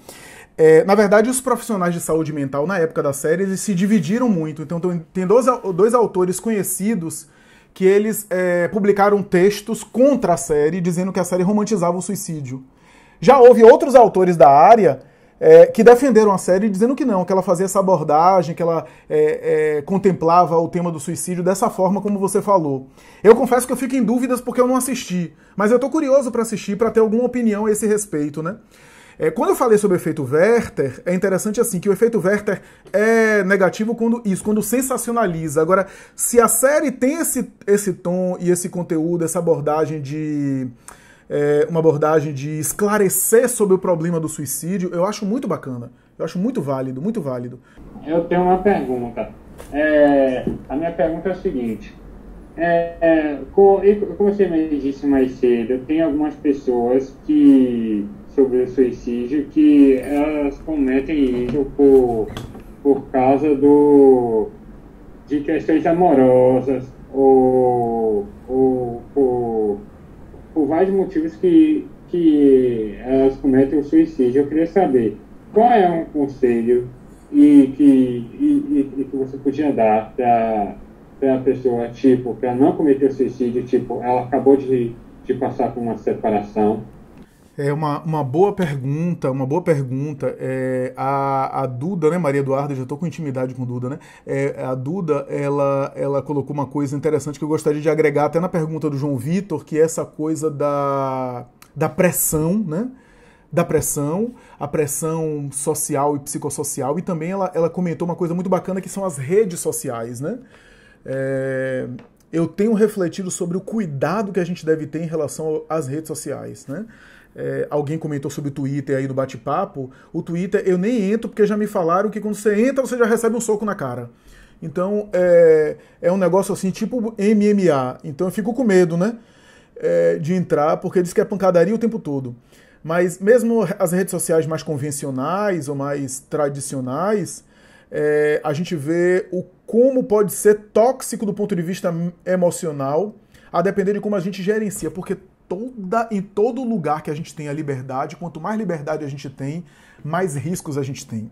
É, na verdade, os profissionais de saúde mental na época da série eles se dividiram muito. Então tem dois, dois autores conhecidos que eles é, publicaram textos contra a série, dizendo que a série romantizava o suicídio. Já houve outros autores da área é, que defenderam a série dizendo que não, que ela fazia essa abordagem, que ela é, é, contemplava o tema do suicídio dessa forma como você falou. Eu confesso que eu fico em dúvidas porque eu não assisti, mas eu tô curioso para assistir para ter alguma opinião a esse respeito, né? É, quando eu falei sobre o efeito Werther, é interessante assim que o efeito Werther é negativo quando isso, quando sensacionaliza. Agora, se a série tem esse, esse tom e esse conteúdo, essa abordagem de é, uma abordagem de esclarecer sobre o problema do suicídio, eu acho muito bacana. Eu acho muito válido, muito válido. Eu tenho uma pergunta. É, a minha pergunta é a seguinte. É, é como, como você me disse mais cedo, tem algumas pessoas que sobre o suicídio que elas cometem isso por, por causa do, de questões amorosas ou, ou por por vários motivos que, que eh, elas cometem o suicídio. Eu queria saber qual é um conselho e que, e, e, e que você podia dar para a pessoa, tipo, para não cometer o suicídio, tipo, ela acabou de, de passar por uma separação, é uma, uma boa pergunta, uma boa pergunta. É, a, a Duda, né, Maria Eduarda, já estou com intimidade com Duda, né? É, a Duda, ela, ela colocou uma coisa interessante que eu gostaria de agregar até na pergunta do João Vitor, que é essa coisa da, da pressão, né? Da pressão, a pressão social e psicossocial, e também ela, ela comentou uma coisa muito bacana que são as redes sociais, né? É, eu tenho refletido sobre o cuidado que a gente deve ter em relação às redes sociais, né? é, alguém comentou sobre o Twitter aí no bate-papo, o Twitter eu nem entro porque já me falaram que quando você entra você já recebe um soco na cara. Então é, é um negócio assim, tipo MMA. Então eu fico com medo, né? É, de entrar, porque diz que é pancadaria o tempo todo. Mas mesmo as redes sociais mais convencionais ou mais tradicionais, é, a gente vê o como pode ser tóxico do ponto de vista emocional, a depender de como a gente gerencia, porque toda em todo lugar que a gente tem a liberdade, quanto mais liberdade a gente tem, mais riscos a gente tem.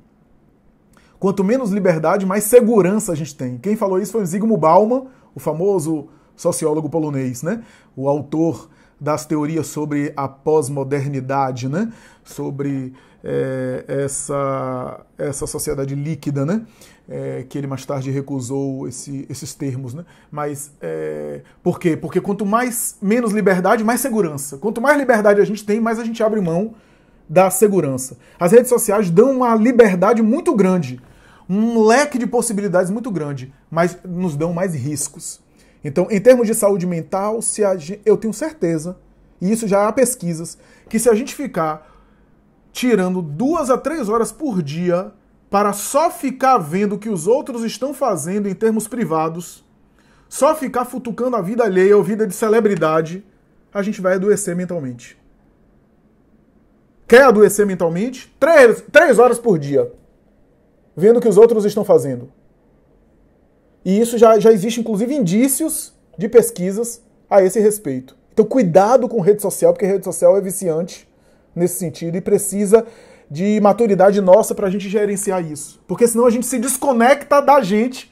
Quanto menos liberdade, mais segurança a gente tem. Quem falou isso foi o Zygmunt Bauman, o famoso sociólogo polonês, né? O autor das teorias sobre a pós-modernidade, né? Sobre é, essa, essa sociedade líquida, né? é, que ele mais tarde recusou esse, esses termos, né? Mas é, por quê? Porque quanto mais menos liberdade, mais segurança. Quanto mais liberdade a gente tem, mais a gente abre mão da segurança. As redes sociais dão uma liberdade muito grande, um leque de possibilidades muito grande, mas nos dão mais riscos. Então, em termos de saúde mental, se gente, eu tenho certeza, e isso já há pesquisas, que se a gente ficar tirando duas a três horas por dia para só ficar vendo o que os outros estão fazendo em termos privados, só ficar futucando a vida alheia ou vida de celebridade, a gente vai adoecer mentalmente. Quer adoecer mentalmente? Três, três horas por dia. Vendo o que os outros estão fazendo. E isso já, já existe, inclusive, indícios de pesquisas a esse respeito. Então, cuidado com rede social, porque rede social é viciante nesse sentido e precisa de maturidade nossa para a gente gerenciar isso. Porque senão a gente se desconecta da gente,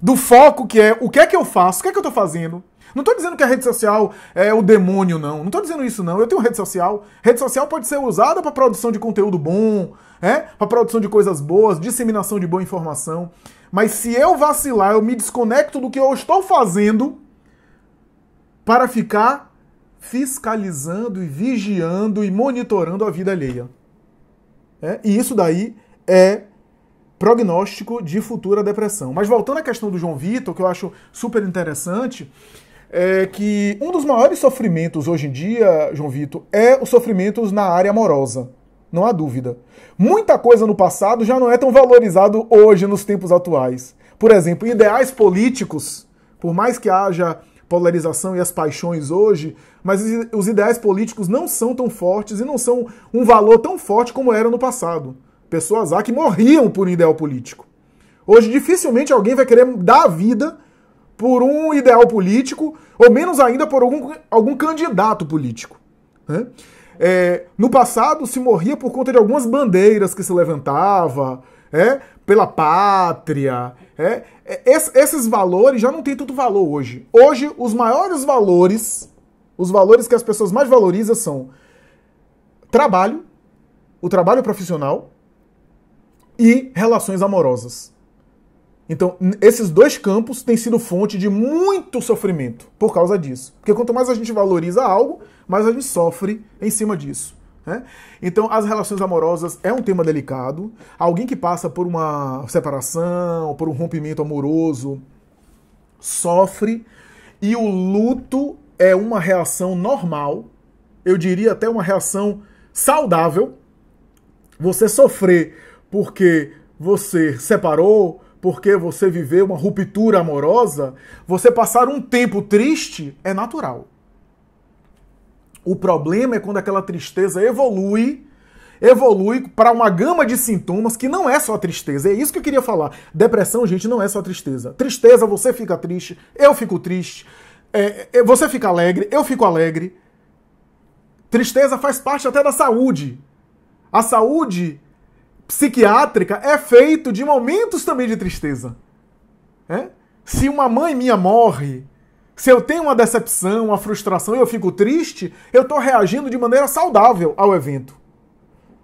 do foco que é o que é que eu faço, o que é que eu estou fazendo. Não estou dizendo que a rede social é o demônio, não. Não estou dizendo isso, não. Eu tenho rede social. Rede social pode ser usada para produção de conteúdo bom, é? para produção de coisas boas, disseminação de boa informação. Mas se eu vacilar, eu me desconecto do que eu estou fazendo para ficar fiscalizando e vigiando e monitorando a vida alheia. É, e isso daí é prognóstico de futura depressão. Mas voltando à questão do João Vitor, que eu acho super interessante, é que um dos maiores sofrimentos hoje em dia, João Vitor, é os sofrimentos na área amorosa. Não há dúvida. Muita coisa no passado já não é tão valorizado hoje nos tempos atuais. Por exemplo, ideais políticos, por mais que haja polarização e as paixões hoje, mas os ideais políticos não são tão fortes e não são um valor tão forte como era no passado. Pessoas há que morriam por um ideal político. Hoje dificilmente alguém vai querer dar a vida por um ideal político, ou menos ainda por algum, algum candidato político. Né? É, no passado se morria por conta de algumas bandeiras que se levantava, é, pela pátria, é, é esses valores já não têm tanto valor hoje. Hoje, os maiores valores, os valores que as pessoas mais valorizam são trabalho, o trabalho profissional e relações amorosas. Então, esses dois campos têm sido fonte de muito sofrimento por causa disso. Porque quanto mais a gente valoriza algo, mais a gente sofre em cima disso. Né? Então, as relações amorosas é um tema delicado. Alguém que passa por uma separação, por um rompimento amoroso, sofre. E o luto é uma reação normal, eu diria até uma reação saudável. Você sofrer porque você separou, porque você viveu uma ruptura amorosa, você passar um tempo triste é natural. O problema é quando aquela tristeza evolui evolui para uma gama de sintomas que não é só tristeza. É isso que eu queria falar. Depressão, gente, não é só tristeza. Tristeza, você fica triste, eu fico triste, é, é você fica alegre, eu fico alegre. Tristeza faz parte até da saúde. A saúde psiquiátrica é feito de momentos também de tristeza. É? Se uma mãe minha morre, se eu tenho uma decepção, uma frustração e eu fico triste, eu estou reagindo de maneira saudável ao evento.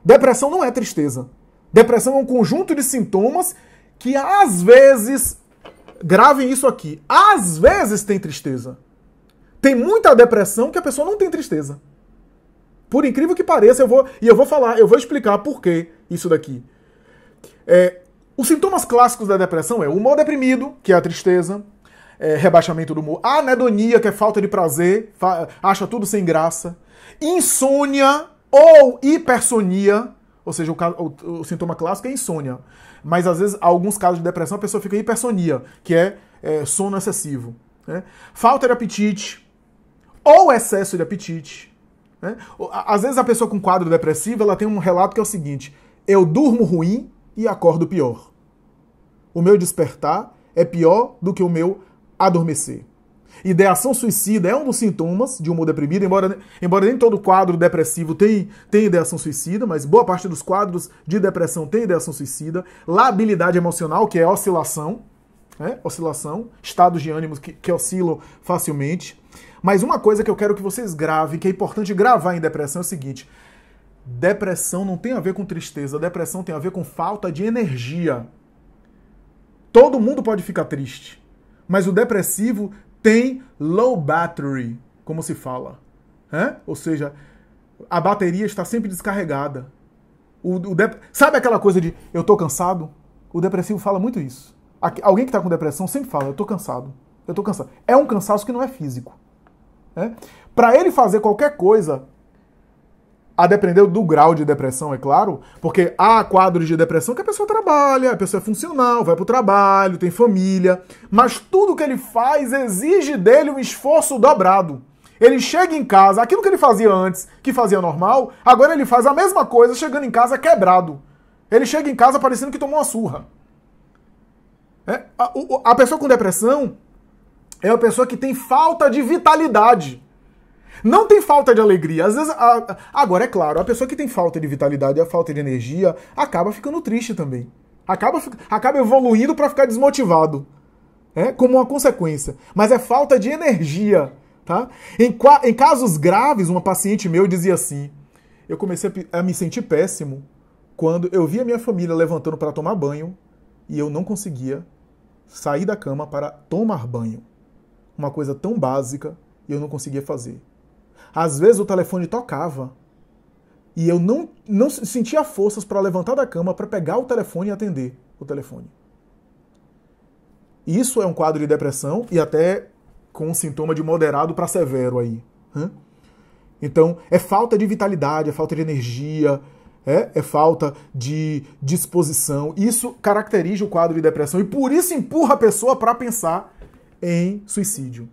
Depressão não é tristeza. Depressão é um conjunto de sintomas que às vezes, gravem isso aqui, às vezes tem tristeza. Tem muita depressão que a pessoa não tem tristeza. Por incrível que pareça, eu vou e eu vou falar, eu vou explicar por que isso daqui. É, os sintomas clássicos da depressão é o humor deprimido, que é a tristeza, é, rebaixamento do humor. Anedonia, que é falta de prazer, fa acha tudo sem graça. Insônia ou hipersonia, ou seja, o, o, o, sintoma clássico é insônia. Mas às vezes, alguns casos de depressão, a pessoa fica hipersonia, que é, é sono excessivo. Né? Falta de apetite ou excesso de apetite. Né? Às vezes a pessoa com quadro depressivo ela tem um relato que é o seguinte: eu durmo ruim e acordo pior. O meu despertar é pior do que o meu adormecer. Ideação suicida é um dos sintomas de humor deprimido, embora, embora nem todo quadro depressivo tem, tem ideação suicida, mas boa parte dos quadros de depressão tem ideação suicida. Labilidade emocional, que é oscilação, né? oscilação, estados de ânimo que, que oscilam facilmente. Mas uma coisa que eu quero que vocês gravem, que é importante gravar em depressão, é o seguinte: depressão não tem a ver com tristeza, depressão tem a ver com falta de energia. Todo mundo pode ficar triste. Mas o depressivo tem low battery, como se fala. É? Ou seja, a bateria está sempre descarregada. O, o dep... Sabe aquela coisa de eu estou cansado? O depressivo fala muito isso. Alguém que está com depressão sempre fala, eu estou cansado. Eu estou cansado. É um cansaço que não é físico. É? Né? Para ele fazer qualquer coisa a depender do grau de depressão, é claro, porque há quadros de depressão que a pessoa trabalha, a pessoa é funcional, vai para o trabalho, tem família, mas tudo que ele faz exige dele um esforço dobrado. Ele chega em casa, aquilo que ele fazia antes, que fazia normal, agora ele faz a mesma coisa chegando em casa quebrado. Ele chega em casa parecendo que tomou uma surra. É, a, a pessoa com depressão é uma pessoa que tem falta de vitalidade. Não tem falta de alegria. Às vezes, a... agora é claro, a pessoa que tem falta de vitalidade e a falta de energia acaba ficando triste também. Acaba, acaba evoluindo para ficar desmotivado. É, como uma consequência. Mas é falta de energia. Tá? Em, em casos graves, uma paciente meu dizia assim: eu comecei a, a me sentir péssimo quando eu via minha família levantando para tomar banho e eu não conseguia sair da cama para tomar banho. Uma coisa tão básica e eu não conseguia fazer. Às vezes o telefone tocava e eu não, não sentia forças para levantar da cama para pegar o telefone e atender o telefone. Isso é um quadro de depressão e até com um sintoma de moderado para severo aí. Então, é falta de vitalidade, é falta de energia, é, é, falta de disposição. Isso caracteriza o quadro de depressão e por isso empurra a pessoa para pensar em suicídio.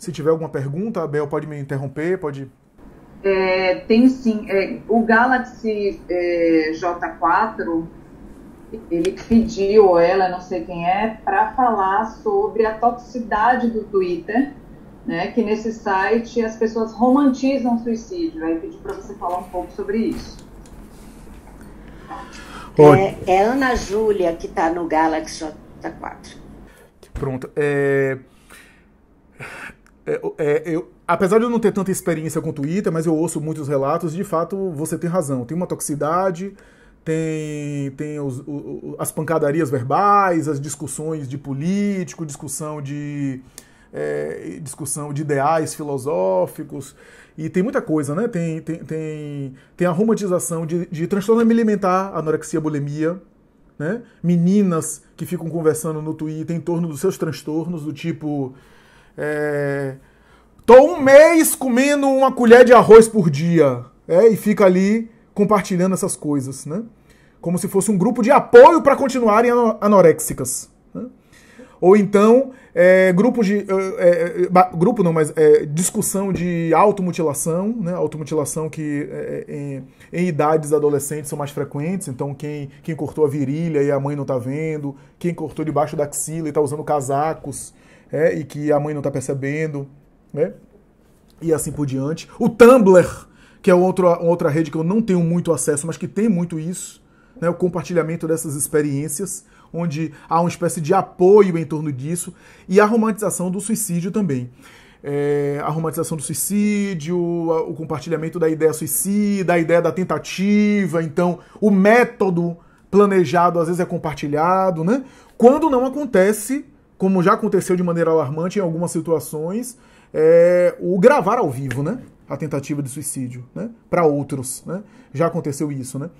Se tiver alguma pergunta, Abel Bel pode me interromper, pode. É, tem sim. É, o Galaxy é, J4, ele pediu, ou ela, não sei quem é, para falar sobre a toxicidade do Twitter, né, que nesse site as pessoas romantizam o suicídio. Aí pedi para você falar um pouco sobre isso. É, é Ana Júlia que está no Galaxy J4. Pronto. É... É, é, eu, apesar de eu não ter tanta experiência com Twitter, mas eu ouço muitos relatos, de fato você tem razão. Tem uma toxicidade, tem, tem os, o, as pancadarias verbais, as discussões de político, discussão de. É, discussão de ideais filosóficos, e tem muita coisa, né? Tem, tem, tem, tem a romantização de, de transtorno alimentar, anorexia, bulimia, né? Meninas que ficam conversando no Twitter em torno dos seus transtornos, do tipo. É... Tô um mês comendo uma colher de arroz por dia. É, e fica ali compartilhando essas coisas, né? Como se fosse um grupo de apoio para continuarem anoréxicas. Né? Ou então, é, grupos de. É, é, é grupo não, mas é, discussão de automutilação, né? Automutilação que é, em, em, idades adolescentes são mais frequentes. Então, quem, quem cortou a virilha e a mãe não tá vendo, quem cortou debaixo da axila e tá usando casacos é, e que a mãe não está percebendo, né? E assim por diante. O Tumblr, que é outra, outra rede que eu não tenho muito acesso, mas que tem muito isso, né? O compartilhamento dessas experiências, onde há uma espécie de apoio em torno disso, e a romantização do suicídio também. É, a romantização do suicídio, o compartilhamento da ideia suicida, a ideia da tentativa, então o método planejado às vezes é compartilhado, né? Quando não acontece como já aconteceu de maneira alarmante em algumas situações, é, o gravar ao vivo, né? A tentativa de suicídio, né? Para outros, né? Já aconteceu isso, né?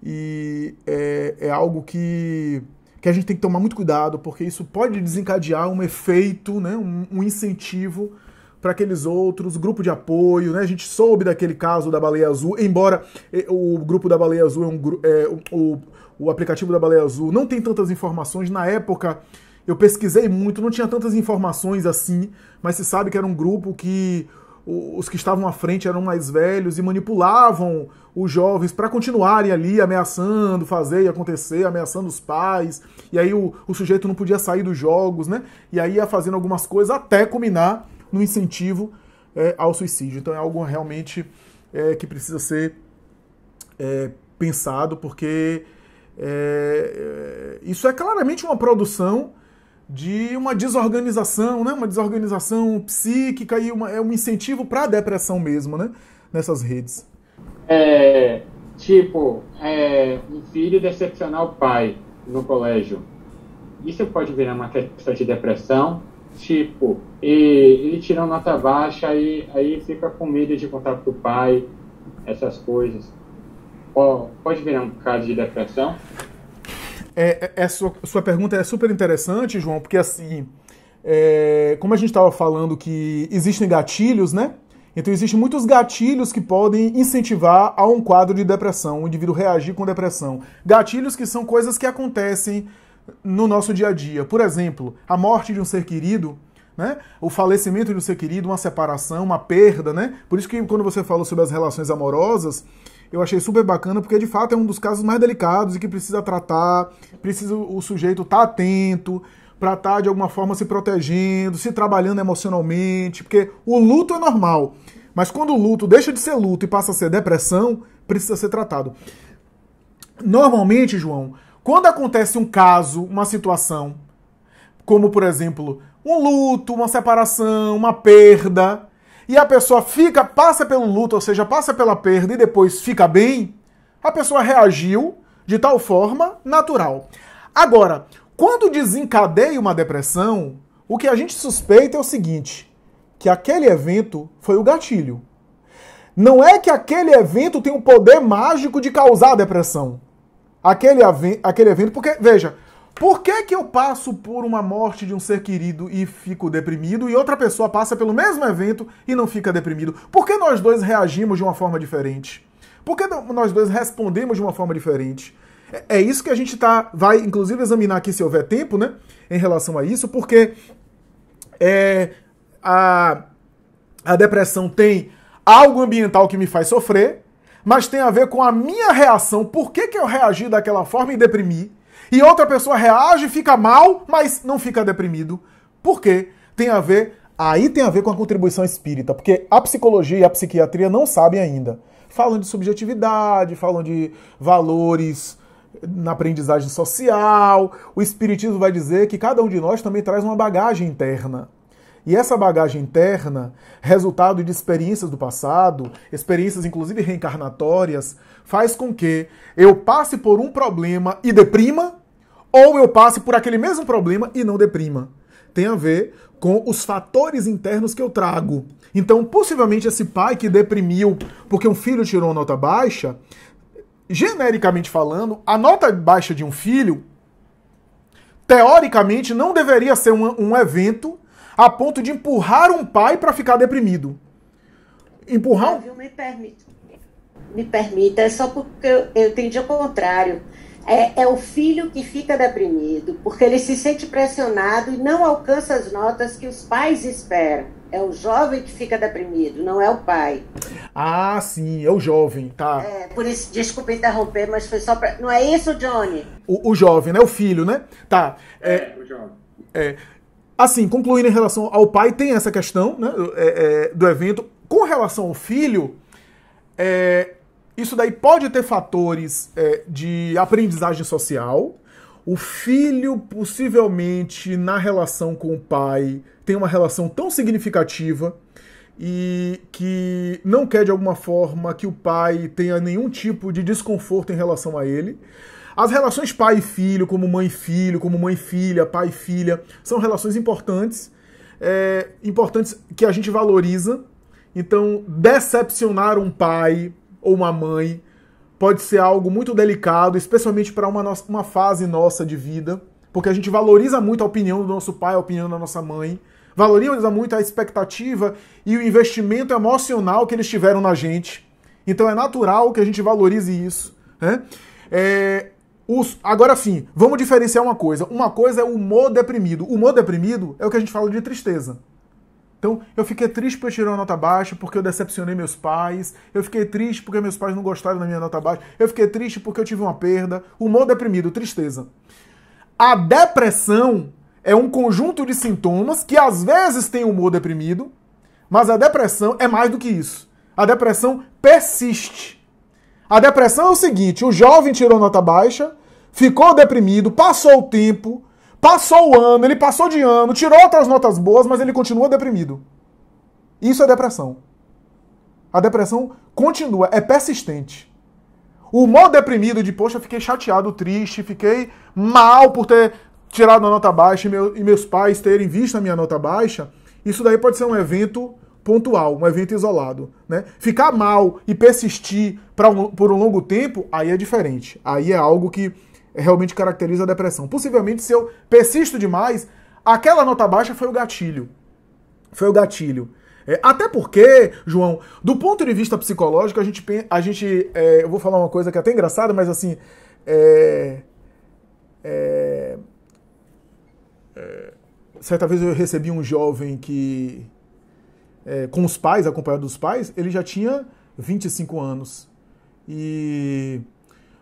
E é, é algo que, que a gente tem que tomar muito cuidado, porque isso pode desencadear um efeito, né? um, um incentivo para aqueles outros, grupo de apoio, né? A gente soube daquele caso da Baleia Azul, embora eh, o grupo da Baleia Azul é um é, o, o, o aplicativo da Baleia Azul não tem tantas informações na época eu pesquisei muito, não tinha tantas informações assim, mas se sabe que era um grupo que os que estavam à frente eram mais velhos e manipulavam os jovens para continuarem ali ameaçando fazer e acontecer, ameaçando os pais. E aí o, o, sujeito não podia sair dos jogos, né? E aí ia fazendo algumas coisas até culminar no incentivo é, ao suicídio. Então é algo realmente é, que precisa ser é, pensado, porque é, é, isso é claramente uma produção de uma desorganização, né? uma desorganização psíquica e uma, é um incentivo para a depressão mesmo, né? Nessas redes. É, tipo, é, um filho decepcionar o pai no colégio. Isso pode virar uma questão de depressão, tipo, ele tirou nota baixa e aí fica com medo de contar pro pai, essas coisas. Pode virar um caso de depressão? É, é, é, sua, sua pergunta é super interessante, João, porque assim, é, como a gente estava falando que existem gatilhos, né? Então existem muitos gatilhos que podem incentivar a um quadro de depressão, o indivíduo reagir com depressão. Gatilhos que são coisas que acontecem no nosso dia a dia. Por exemplo, a morte de um ser querido, né? O falecimento de um ser querido, uma separação, uma perda, né? Por isso que quando você falou sobre as relações amorosas, eu achei super bacana, porque de fato é um dos casos mais delicados e que precisa tratar, precisa o sujeito estar tá atento, para estar tá, de alguma forma se protegendo, se trabalhando emocionalmente, porque o luto é normal. Mas quando o luto deixa de ser luto e passa a ser depressão, precisa ser tratado. Normalmente, João, quando acontece um caso, uma situação, como por exemplo, um luto, uma separação, uma perda, e a pessoa fica, passa pelo luto, ou seja, passa pela perda e depois fica bem, a pessoa reagiu de tal forma natural. Agora, quando desencadeia uma depressão, o que a gente suspeita é o seguinte: que aquele evento foi o gatilho. Não é que aquele evento tem o um poder mágico de causar depressão. Aquele, aquele evento, porque, veja, por que, que eu passo por uma morte de um ser querido e fico deprimido e outra pessoa passa pelo mesmo evento e não fica deprimido? Por que nós dois reagimos de uma forma diferente? Por que nós dois respondemos de uma forma diferente? É, é isso que a gente tá, vai, inclusive, examinar aqui se houver tempo, né? Em relação a isso, porque é, a, a depressão tem algo ambiental que me faz sofrer, mas tem a ver com a minha reação. Por que, que eu reagi daquela forma e deprimi? E outra pessoa reage, fica mal, mas não fica deprimido. Por quê? Tem a ver. Aí tem a ver com a contribuição espírita, porque a psicologia e a psiquiatria não sabem ainda. Falam de subjetividade, falam de valores na aprendizagem social. O espiritismo vai dizer que cada um de nós também traz uma bagagem interna. E essa bagagem interna, resultado de experiências do passado, experiências inclusive reencarnatórias, faz com que eu passe por um problema e deprima, ou eu passe por aquele mesmo problema e não deprima. Tem a ver com os fatores internos que eu trago. Então, possivelmente, esse pai que deprimiu porque um filho tirou nota baixa, genericamente falando, a nota baixa de um filho, teoricamente, não deveria ser um, um evento a ponto de empurrar um pai para ficar deprimido. Empurrar um... Me permita, me é só porque eu, eu entendi o contrário é, é, o filho que fica deprimido, porque ele se sente pressionado e não alcança as notas que os pais esperam. É o jovem que fica deprimido, não é o pai. Ah, sim, é o jovem, tá. É, por isso, desculpa interromper, mas foi só pra. Não é isso, Johnny? O, o jovem, né? O filho, né? Tá. É, é o jovem. É. Assim, concluindo em relação ao pai, tem essa questão né, é, é, do evento. Com relação ao filho, é, isso daí pode ter fatores é, de aprendizagem social. O filho, possivelmente, na relação com o pai, tem uma relação tão significativa e que não quer, de alguma forma, que o pai tenha nenhum tipo de desconforto em relação a ele. As relações pai e filho, como mãe e filho, como mãe e filha, pai e filha, são relações importantes, é, importantes que a gente valoriza. Então, decepcionar um pai ou uma mãe, pode ser algo muito delicado, especialmente para uma, uma fase nossa de vida, porque a gente valoriza muito a opinião do nosso pai, a opinião da nossa mãe, valoriza muito a expectativa e o investimento emocional que eles tiveram na gente. Então é natural que a gente valorize isso. Né? É, os, agora sim, vamos diferenciar uma coisa. Uma coisa é o humor deprimido. O humor deprimido é o que a gente fala de tristeza. Então, eu fiquei triste porque eu tirei uma nota baixa, porque eu decepcionei meus pais. Eu fiquei triste porque meus pais não gostaram da minha nota baixa. Eu fiquei triste porque eu tive uma perda. Humor deprimido, tristeza. A depressão é um conjunto de sintomas que às vezes tem humor deprimido, mas a depressão é mais do que isso. A depressão persiste. A depressão é o seguinte: o jovem tirou nota baixa, ficou deprimido, passou o tempo, Passou o ano, ele passou de ano, tirou outras notas boas, mas ele continua deprimido. Isso é depressão. A depressão continua, é persistente. O mal deprimido de, poxa, fiquei chateado, triste, fiquei mal por ter tirado a nota baixa e, meu, e meus pais terem visto a minha nota baixa, isso daí pode ser um evento pontual, um evento isolado. Né? Ficar mal e persistir um, por um longo tempo, aí é diferente. Aí é algo que realmente caracteriza a depressão. Possivelmente, se eu persisto demais, aquela nota baixa foi o gatilho. Foi o gatilho. É, até porque, João, do ponto de vista psicológico, a gente. A gente é, eu vou falar uma coisa que é até engraçada, mas assim. É, é, é certa vez eu recebi um jovem que. É, com os pais, acompanhado dos pais, ele já tinha 25 anos. E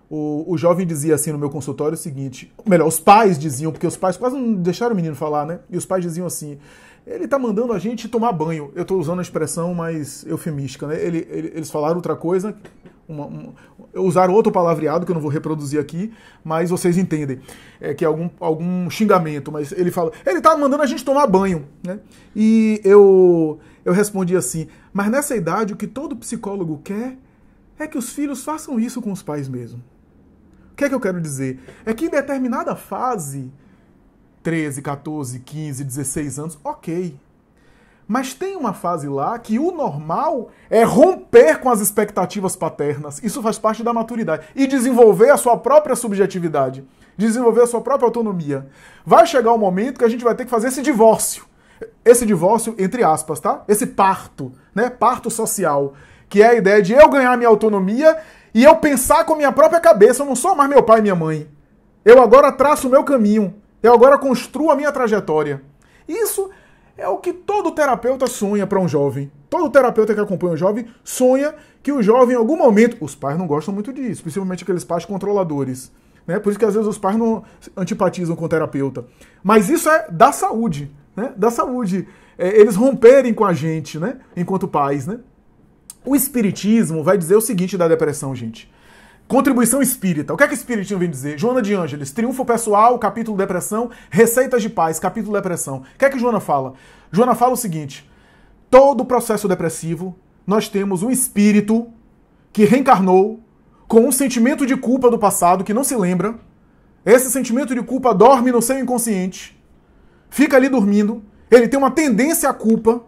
o, o jovem dizia assim no meu consultório o seguinte: melhor, os pais diziam, porque os pais quase não deixaram o menino falar, né? E os pais diziam assim: ele tá mandando a gente tomar banho. Eu tô usando a expressão mais eufemística, né? Ele, ele, eles falaram outra coisa, uma, uma, usaram outro palavreado que eu não vou reproduzir aqui, mas vocês entendem. É que é algum, algum xingamento, mas ele fala: ele tá mandando a gente tomar banho, né? E eu, eu respondi assim: mas nessa idade o que todo psicólogo quer é que os filhos façam isso com os pais mesmo. O que é que eu quero dizer? É que em determinada fase, 13, 14, 15, 16 anos, ok. Mas tem uma fase lá que o normal é romper com as expectativas paternas. Isso faz parte da maturidade. E desenvolver a sua própria subjetividade. Desenvolver a sua própria autonomia. Vai chegar o um momento que a gente vai ter que fazer esse divórcio. Esse divórcio, entre aspas, tá? Esse parto, né? Parto social. Que é a ideia de eu ganhar minha autonomia e eu pensar com minha própria cabeça, eu não sou mais meu pai e minha mãe. Eu agora traço o meu caminho, eu agora construo a minha trajetória. Isso é o que todo terapeuta sonha para um jovem. Todo terapeuta que acompanha um jovem sonha que o jovem, em algum momento, os pais não gostam muito disso, principalmente aqueles pais controladores. Né? Por isso que às vezes os pais não antipatizam com o terapeuta. Mas isso é da saúde, né? Da saúde. É, eles romperem com a gente, né? Enquanto pais, né? O Espiritismo vai dizer o seguinte da depressão, gente. Contribuição espírita. O que é que o espiritismo vem dizer? Joana de Ângeles, Triunfo Pessoal, capítulo Depressão, Receitas de Paz, capítulo Depressão. O que é que Joana fala? Joana fala o seguinte: todo processo depressivo, nós temos um espírito que reencarnou com um sentimento de culpa do passado que não se lembra. Esse sentimento de culpa dorme no seu inconsciente, fica ali dormindo, ele tem uma tendência à culpa,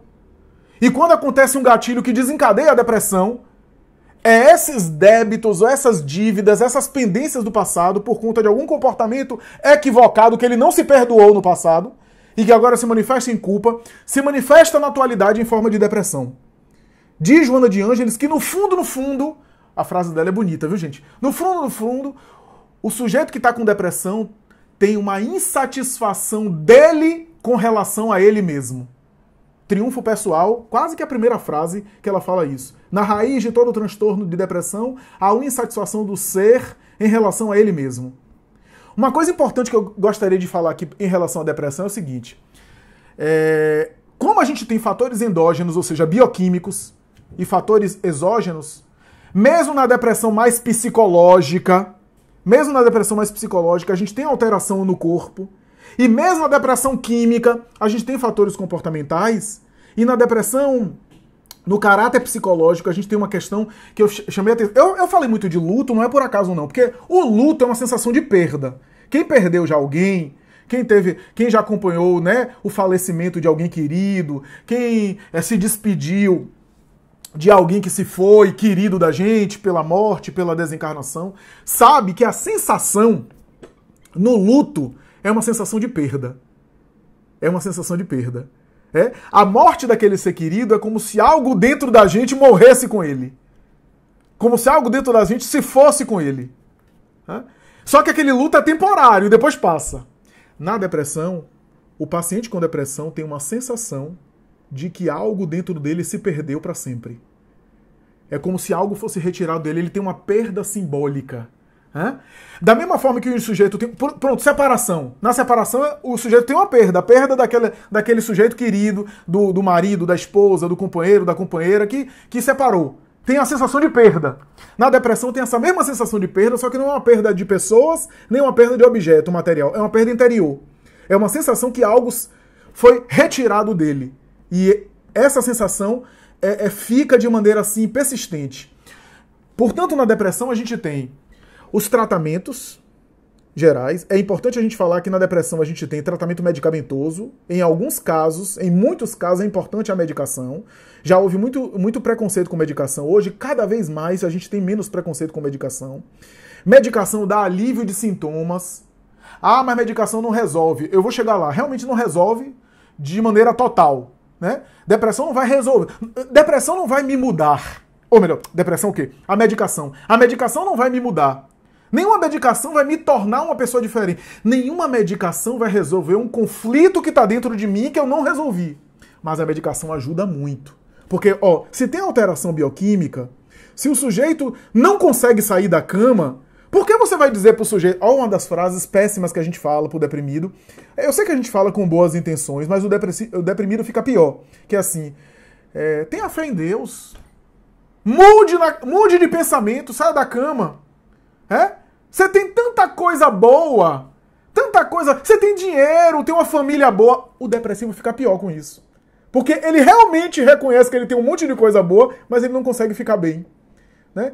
e quando acontece um gatilho que desencadeia a depressão, é esses débitos, ou essas dívidas, essas pendências do passado por conta de algum comportamento equivocado que ele não se perdoou no passado e que agora se manifesta em culpa, se manifesta na atualidade em forma de depressão. Diz Joana de Ângeles que no fundo, no fundo, a frase dela é bonita, viu gente? No fundo, no fundo, o sujeito que está com depressão tem uma insatisfação dele com relação a ele mesmo. Triunfo Pessoal, quase que a primeira frase que ela fala isso. Na raiz de todo transtorno de depressão, há uma insatisfação do ser em relação a ele mesmo. Uma coisa importante que eu gostaria de falar aqui em relação à depressão é o seguinte: é, como a gente tem fatores endógenos, ou seja, bioquímicos, e fatores exógenos, mesmo na depressão mais psicológica, mesmo na depressão mais psicológica, a gente tem alteração no corpo, e mesmo na depressão química, a gente tem fatores comportamentais. E na depressão, no caráter psicológico, a gente tem uma questão que eu chamei a atenção. Eu, eu falei muito de luto, não é por acaso não, porque o luto é uma sensação de perda. Quem perdeu já alguém, quem teve, quem já acompanhou, né, o falecimento de alguém querido, quem é, se despediu de alguém que se foi, querido da gente, pela morte, pela desencarnação, sabe que a sensação no luto é uma sensação de perda. É uma sensação de perda. É? A morte daquele ser querido é como se algo dentro da gente morresse com ele. Como se algo dentro da gente se fosse com ele. É? Só que aquele luto é temporário e depois passa. Na depressão, o paciente com depressão tem uma sensação de que algo dentro dele se perdeu para sempre. É como se algo fosse retirado dele, ele tem uma perda simbólica. Né? Da mesma forma que o sujeito tem. Pronto, separação. Na separação, o sujeito tem uma perda. A perda daquele, daquele sujeito querido, do, do marido, da esposa, do companheiro, da companheira que, que separou. Tem a sensação de perda. Na depressão tem essa mesma sensação de perda, só que não é uma perda de pessoas, nem uma perda de objeto material. É uma perda interior. É uma sensação que algo foi retirado dele. E essa sensação é, é fica de maneira assim persistente. Portanto, na depressão a gente tem os tratamentos gerais. É importante a gente falar que na depressão a gente tem tratamento medicamentoso. Em alguns casos, em muitos casos, é importante a medicação. Já houve muito, muito preconceito com medicação. Hoje, cada vez mais, a gente tem menos preconceito com medicação. Medicação dá alívio de sintomas. Ah, mas medicação não resolve. Eu vou chegar lá. Realmente não resolve de maneira total. Né? Depressão não vai resolver. Depressão não vai me mudar. Ou melhor, depressão o quê? A medicação. A medicação não vai me mudar. Nenhuma medicação vai me tornar uma pessoa diferente. Nenhuma medicação vai resolver um conflito que está dentro de mim que eu não resolvi. Mas a medicação ajuda muito. Porque, ó, se tem alteração bioquímica, se o sujeito não consegue sair da cama, por que você vai dizer pro sujeito. Ó, uma das frases péssimas que a gente fala pro deprimido. Eu sei que a gente fala com boas intenções, mas o, o deprimido fica pior. Que é assim: é, tenha fé em Deus. Mude, na, mude de pensamento, saia da cama. É? Você tem tanta coisa boa, tanta coisa. Você tem dinheiro, tem uma família boa. O depressivo fica pior com isso. Porque ele realmente reconhece que ele tem um monte de coisa boa, mas ele não consegue ficar bem. Né?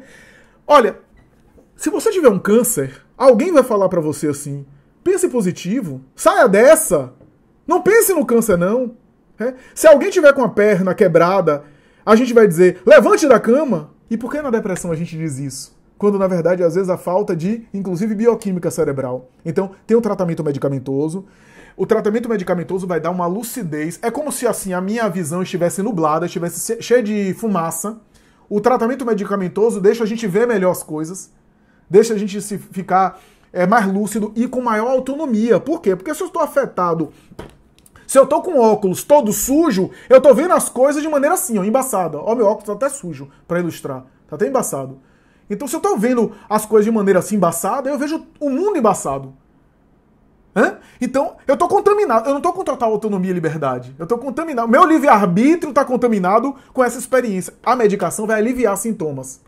Olha, se você tiver um câncer, alguém vai falar para você assim: pense positivo, saia dessa. Não pense no câncer, não. É? Se alguém tiver com a perna quebrada, a gente vai dizer: levante da cama. E por que na depressão a gente diz isso? quando na verdade às vezes a falta de, inclusive, bioquímica cerebral. Então, tem o um tratamento medicamentoso. O tratamento medicamentoso vai dar uma lucidez. É como se assim a minha visão estivesse nublada, estivesse cheia de fumaça. O tratamento medicamentoso deixa a gente ver melhor as coisas, deixa a gente se ficar é, mais lúcido e com maior autonomia. Por quê? Porque se eu estou afetado, se eu estou com óculos todo sujo, eu estou vendo as coisas de maneira assim, ó, embaçada. Ó, meu óculos tá até sujo, para ilustrar. Tá até embaçado. Então, se eu estou vendo as coisas de maneira assim embaçada, eu vejo o mundo embaçado. Hã? Então, eu estou contaminado. Eu não estou com total autonomia e liberdade. Eu estou contaminado. Meu livre-arbítrio está contaminado com essa experiência. A medicação vai aliviar sintomas.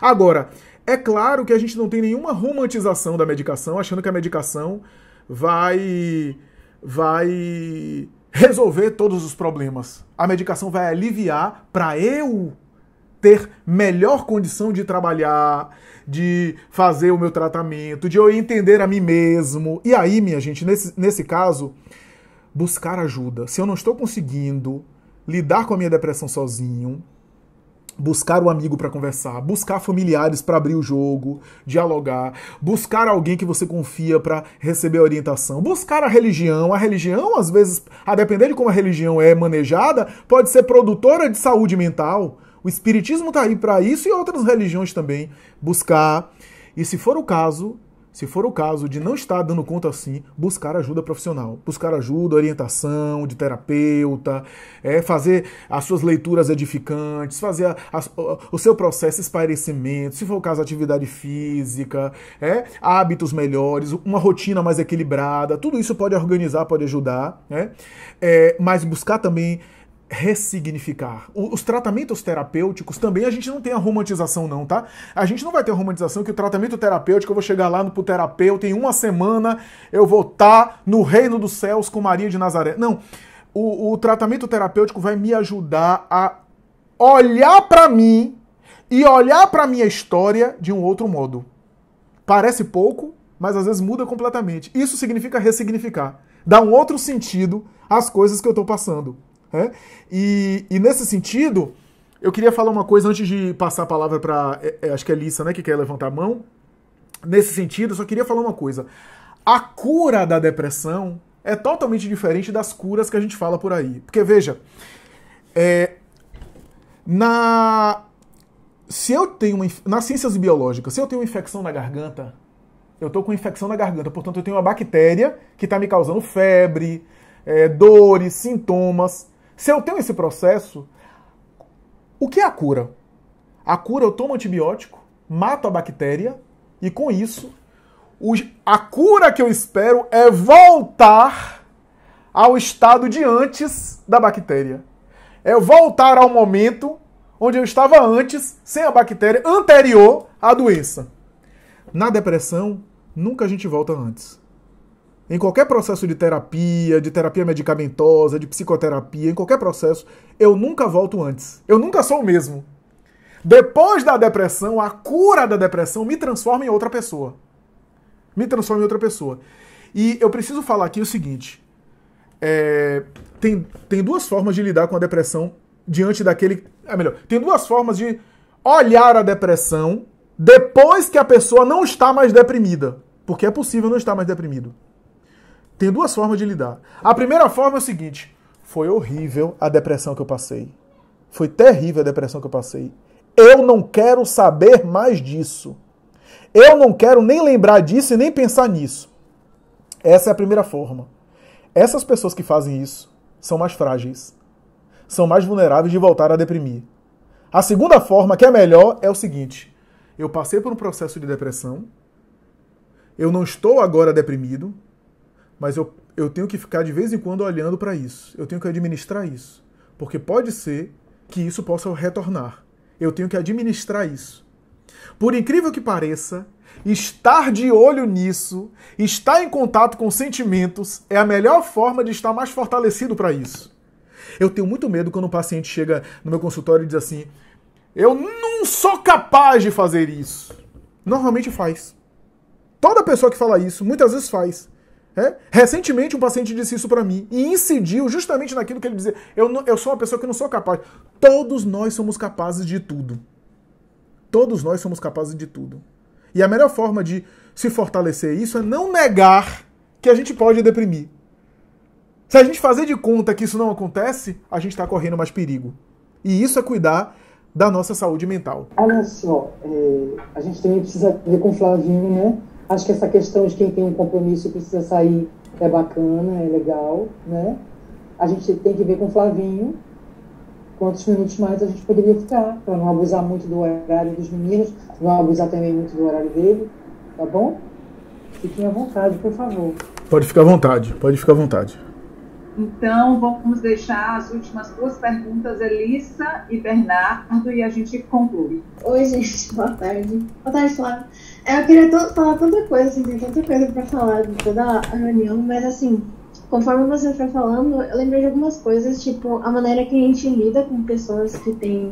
Agora, é claro que a gente não tem nenhuma romantização da medicação, achando que a medicação vai. vai resolver todos os problemas. A medicação vai aliviar para eu ter melhor condição de trabalhar, de fazer o meu tratamento, de eu entender a mim mesmo. E aí, minha gente, nesse, nesse caso, buscar ajuda. Se eu não estou conseguindo lidar com a minha depressão sozinho, buscar um amigo para conversar, buscar familiares para abrir o jogo, dialogar, buscar alguém que você confia para receber orientação, buscar a religião. A religião, às vezes, a depender de como a religião é manejada, pode ser produtora de saúde mental o espiritismo está aí para isso e outras religiões também buscar. E se for o caso, se for o caso de não estar dando conta assim, buscar ajuda profissional, buscar ajuda, orientação de terapeuta, é, fazer as suas leituras edificantes, fazer a, a, o seu processo esparecimento, se for o caso, atividade física, é, hábitos melhores, uma rotina mais equilibrada, tudo isso pode organizar, pode ajudar, né? É, mas buscar também ressignificar. Os tratamentos terapêuticos também a gente não tem a romantização não, tá? A gente não vai ter a romantização que o tratamento terapêutico eu vou chegar lá no pro terapeuta em uma semana eu vou estar tá no reino dos céus com Maria de Nazaré. Não. O, o tratamento terapêutico vai me ajudar a olhar para mim e olhar para minha história de um outro modo. Parece pouco, mas às vezes muda completamente. Isso significa ressignificar, dar um outro sentido às coisas que eu estou passando. Né? E, e nesse sentido, eu queria falar uma coisa antes de passar a palavra para. É, é, acho que é Lissa, né? Que quer levantar a mão. Nesse sentido, eu só queria falar uma coisa. A cura da depressão é totalmente diferente das curas que a gente fala por aí. Porque, veja, é, na. Se eu tenho uma. Nas ciências biológicas, se eu tenho uma infecção na garganta, eu estou com infecção na garganta, portanto, eu tenho uma bactéria que está me causando febre, é, dores, sintomas. Se eu tenho esse processo, o que é a cura? A cura, eu tomo antibiótico, mato a bactéria e com isso, a cura que eu espero é voltar ao estado de antes da bactéria. É voltar ao momento onde eu estava antes, sem a bactéria, anterior à doença. Na depressão, nunca a gente volta antes. Em qualquer processo de terapia, de terapia medicamentosa, de psicoterapia, em qualquer processo, eu nunca volto antes. Eu nunca sou o mesmo. Depois da depressão, a cura da depressão me transforma em outra pessoa. Me transforma em outra pessoa. E eu preciso falar aqui o seguinte: é, tem, tem duas formas de lidar com a depressão diante daquele. É melhor, tem duas formas de olhar a depressão depois que a pessoa não está mais deprimida. Porque é possível não estar mais deprimido. Tem duas formas de lidar. A primeira forma é o seguinte: foi horrível a depressão que eu passei. Foi terrível a depressão que eu passei. Eu não quero saber mais disso. Eu não quero nem lembrar disso e nem pensar nisso. Essa é a primeira forma. Essas pessoas que fazem isso são mais frágeis, são mais vulneráveis de voltar a deprimir. A segunda forma, que é melhor, é o seguinte: eu passei por um processo de depressão, eu não estou agora deprimido, mas eu, eu tenho que ficar de vez em quando olhando para isso. Eu tenho que administrar isso. Porque pode ser que isso possa retornar. Eu tenho que administrar isso. Por incrível que pareça, estar de olho nisso, estar em contato com sentimentos, é a melhor forma de estar mais fortalecido para isso. Eu tenho muito medo quando um paciente chega no meu consultório e diz assim: Eu não sou capaz de fazer isso. Normalmente faz. Toda pessoa que fala isso, muitas vezes faz. É? Recentemente, um paciente disse isso para mim e incidiu justamente naquilo que ele dizia: eu, não, eu sou uma pessoa que não sou capaz. Todos nós somos capazes de tudo. Todos nós somos capazes de tudo. E a melhor forma de se fortalecer isso é não negar que a gente pode deprimir. Se a gente fazer de conta que isso não acontece, a gente está correndo mais perigo. E isso é cuidar da nossa saúde mental. Olha só, é, a gente também precisa ver com o Flavinho, né? Acho que essa questão de quem tem um compromisso e precisa sair é bacana, é legal, né? A gente tem que ver com o Flavinho quantos minutos mais a gente poderia ficar, para não abusar muito do horário dos meninos, não abusar também muito do horário dele, tá bom? Fiquem à vontade, por favor. Pode ficar à vontade, pode ficar à vontade. Então, vamos deixar as últimas duas perguntas, Elissa e Bernardo, e a gente conclui. Oi, gente, boa tarde. Boa tarde, Flávio. Eu queria falar tanta coisa, assim, tem tanta coisa pra falar de toda a reunião, mas assim, conforme você foi falando, eu lembrei de algumas coisas, tipo a maneira que a gente lida com pessoas que têm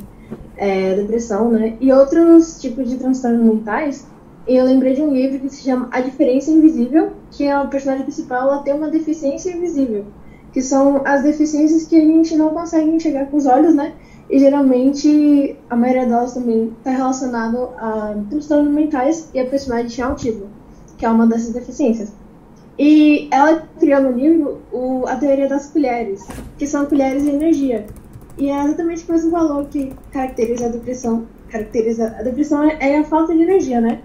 é, depressão, né? E outros tipos de transtornos mentais. E eu lembrei de um livro que se chama A Diferença Invisível, que é o personagem principal ela tem uma deficiência invisível, que são as deficiências que a gente não consegue enxergar com os olhos, né? E geralmente a maioria delas também está relacionado a transtornos mentais e a personalidade de autismo, que é uma dessas deficiências. E ela criou no livro o, a teoria das colheres, que são colheres de energia. E é exatamente o mesmo valor que caracteriza a depressão. Caracteriza a depressão é, é a falta de energia, né?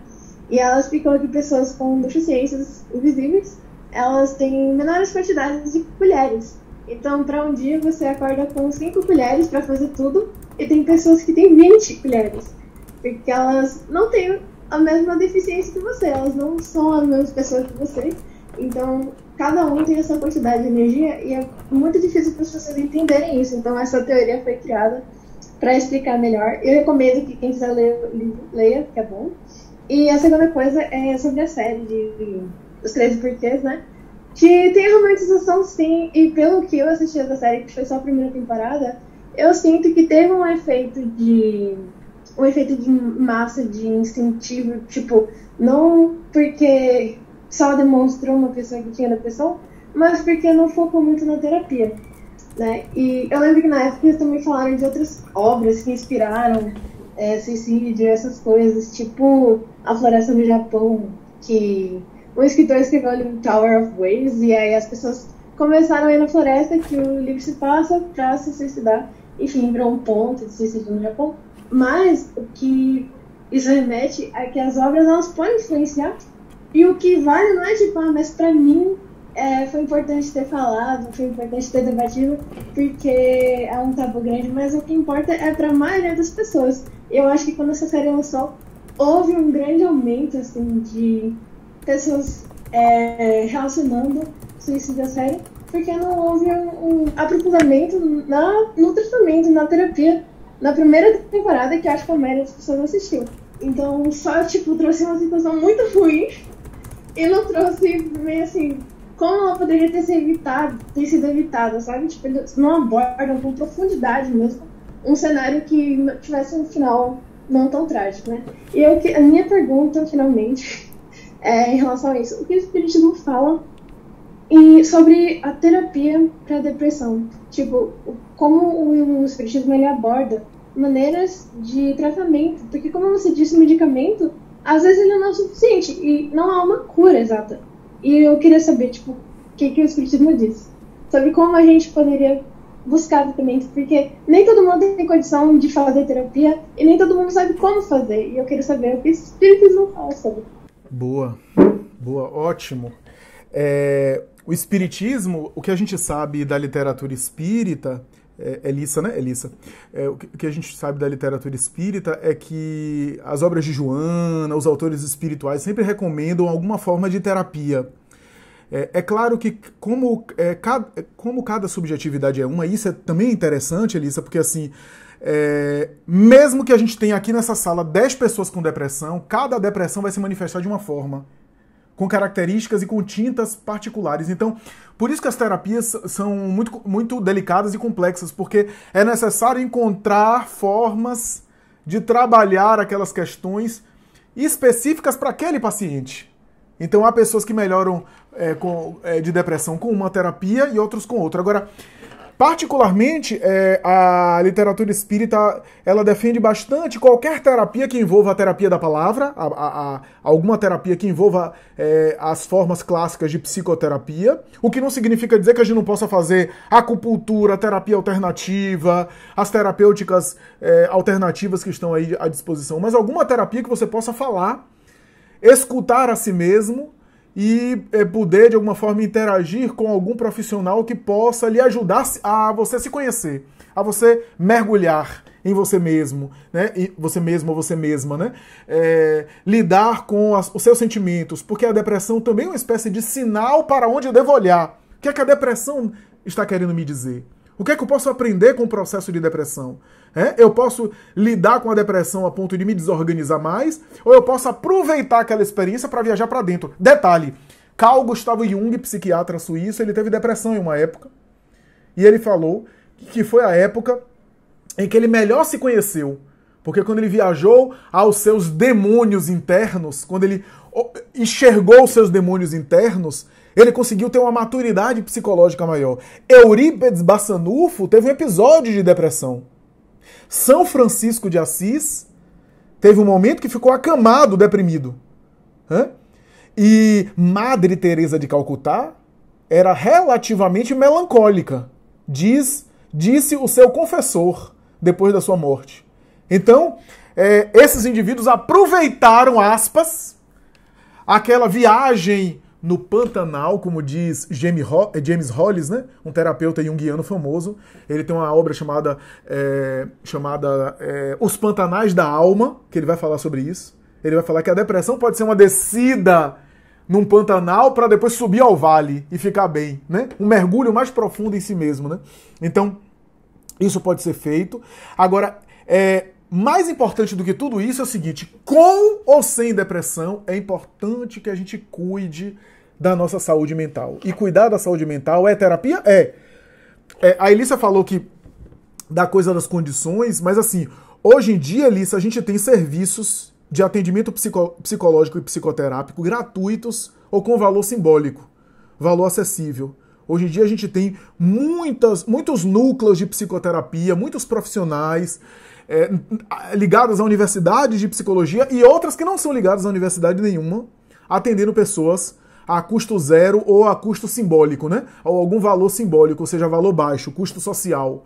E ela explicou que pessoas com deficiências invisíveis, elas têm menores quantidades de colheres então, para um dia você acorda com 5 colheres para fazer tudo, e tem pessoas que têm 20 colheres, porque elas não têm a mesma deficiência que você, elas não são as mesmas pessoas que você. Então, cada um tem essa quantidade de energia e é muito difícil para as pessoas entenderem isso. Então, essa teoria foi criada para explicar melhor. Eu recomendo que quem quiser ler o livro, leia, que é bom. E a segunda coisa é sobre a série de Os Três Porquês, né? Que tem romantização sim, e pelo que eu assisti da série, que foi só a primeira temporada, eu sinto que teve um efeito de. um efeito de massa, de incentivo, tipo, não porque só demonstrou uma pessoa que tinha depressão, mas porque não focou muito na terapia. Né? E eu lembro que na época eles também falaram de outras obras que inspiraram é, suicídio, essas coisas, tipo A Floresta do Japão, que um escritor escreveu ali um Tower of Waves, e aí as pessoas começaram a ir na floresta que o livro se passa para se suicidar. Enfim, virou um ponto de suicídio no Japão. Mas o que isso remete é que as obras elas podem influenciar. E o que vale não é tipo, ah, mas para mim é, foi importante ter falado, foi importante ter debatido, porque é um tabu grande, mas o que importa é para a maioria das pessoas. Eu acho que quando essa série lançou, houve um grande aumento assim, de pessoas é, relacionando suicídio a sério, porque não houve um, um aprofundamento na, no tratamento, na terapia, na primeira temporada, que acho que a maioria das pessoas assistiu. Então, só, tipo, trouxe uma situação muito ruim e não trouxe, meio assim, como ela poderia ter sido evitada, ter sido evitada, sabe? Tipo, eles não abordam com profundidade mesmo um cenário que tivesse um final não tão trágico, né? E eu, a minha pergunta, finalmente, é, em relação a isso. O que o espiritismo fala e sobre a terapia para depressão, tipo como o, espiritismo ele aborda maneiras de tratamento, porque como você disse, o medicamento às vezes ele não é o suficiente e não há uma cura exata. E eu queria saber tipo o que que o espiritismo diz sobre como a gente poderia buscar tratamento, porque nem todo mundo tem condição de fazer terapia e nem todo mundo sabe como fazer. E eu quero saber o que o espiritismo fala sobre. Boa, boa, ótimo. É, o espiritismo, o que a gente sabe da literatura espírita, é, Elissa, é né? Elissa. É, é o que a gente sabe da literatura espírita é que as obras de Joana, os autores espirituais sempre recomendam alguma forma de terapia. É, é claro que como, é, cada, como cada subjetividade é uma, isso é também interessante, Elissa, porque assim, é, mesmo que a gente tenha aqui nessa sala 10 pessoas com depressão, cada depressão vai se manifestar de uma forma, com características e com tintas particulares. Então, por isso que as terapias são muito, muito delicadas e complexas, porque é necessário encontrar formas de trabalhar aquelas questões específicas para aquele paciente. Então, há pessoas que melhoram é, com, é, de depressão com uma terapia e outros com outra. Agora, Particularmente, é, a literatura espírita ela defende bastante qualquer terapia que envolva a terapia da palavra, a, a, a, alguma terapia que envolva é, as formas clássicas de psicoterapia, o que não significa dizer que a gente não possa fazer acupuntura, terapia alternativa, as terapêuticas é, alternativas que estão aí à disposição, mas alguma terapia que você possa falar, escutar a si mesmo e é, poder, de alguma forma, interagir com algum profissional que possa lhe ajudar a você se conhecer, a você mergulhar em você mesmo, né? E você mesmo ou você mesma, né? É, lidar com as, os seus sentimentos, porque a depressão também é uma espécie de sinal para onde eu devo olhar. O que é que a depressão está querendo me dizer? O que é que eu posso aprender com o processo de depressão? É? Eu posso lidar com a depressão a ponto de me desorganizar mais, ou eu posso aproveitar aquela experiência para viajar para dentro. Detalhe: Carl Gustavo Jung, psiquiatra suíço, ele teve depressão em uma época. E ele falou que foi a época em que ele melhor se conheceu. Porque quando ele viajou aos seus demônios internos, quando ele enxergou os seus demônios internos, ele conseguiu ter uma maturidade psicológica maior. Eurípedes Bassanufo teve um episódio de depressão. São Francisco de Assis teve um momento que ficou acamado, deprimido. Hã? E Madre Teresa de Calcutá era relativamente melancólica, diz, disse o seu confessor depois da sua morte. Então, é, esses indivíduos aproveitaram aspas aquela viagem no Pantanal, como diz eh, James Hollis, né? um terapeuta junguiano famoso. Ele tem uma obra chamada, é, chamada é, Os Pantanais da Alma, que ele vai falar sobre isso. Ele vai falar que a depressão pode ser uma descida num Pantanal para depois subir ao vale e ficar bem, né? Um mergulho mais profundo em si mesmo, né? Então, isso pode ser feito. Agora, é, mais importante do que tudo isso é o seguinte: com ou sem depressão, é importante que a gente cuide da nossa saúde mental. E cuidar da saúde mental é terapia? É. é a Elissa falou que da coisa das condições, mas assim, hoje em dia, Elissa, a gente tem serviços de atendimento psico psicológico e psicoterápico gratuitos ou com valor simbólico, valor acessível. Hoje em dia a gente tem muitas, muitos núcleos de psicoterapia, muitos profissionais é, ligadas à universidade de psicologia e outras que não são ligadas à universidade nenhuma, atendendo pessoas a custo zero ou a custo simbólico, né? Ou algum valor simbólico, ou seja, valor baixo, custo social.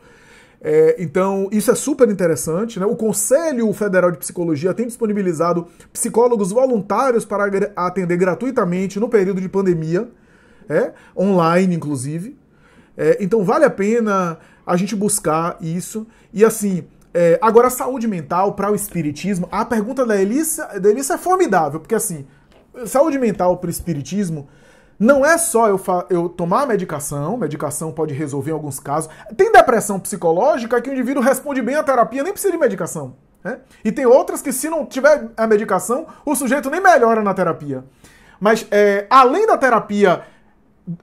É, então, isso é super interessante. Né? O Conselho Federal de Psicologia tem disponibilizado psicólogos voluntários para atender gratuitamente no período de pandemia, é, online, inclusive. É, então, vale a pena a gente buscar isso. E assim, é, agora, a saúde mental para o espiritismo, a pergunta da Elissa, da Elissa é formidável, porque assim, saúde mental para o espiritismo não é só eu, eu tomar medicação, medicação pode resolver em alguns casos. Tem depressão psicológica que o indivíduo responde bem à terapia, nem precisa de medicação. Né? E tem outras que, se não tiver a medicação, o sujeito nem melhora na terapia. Mas é, além da terapia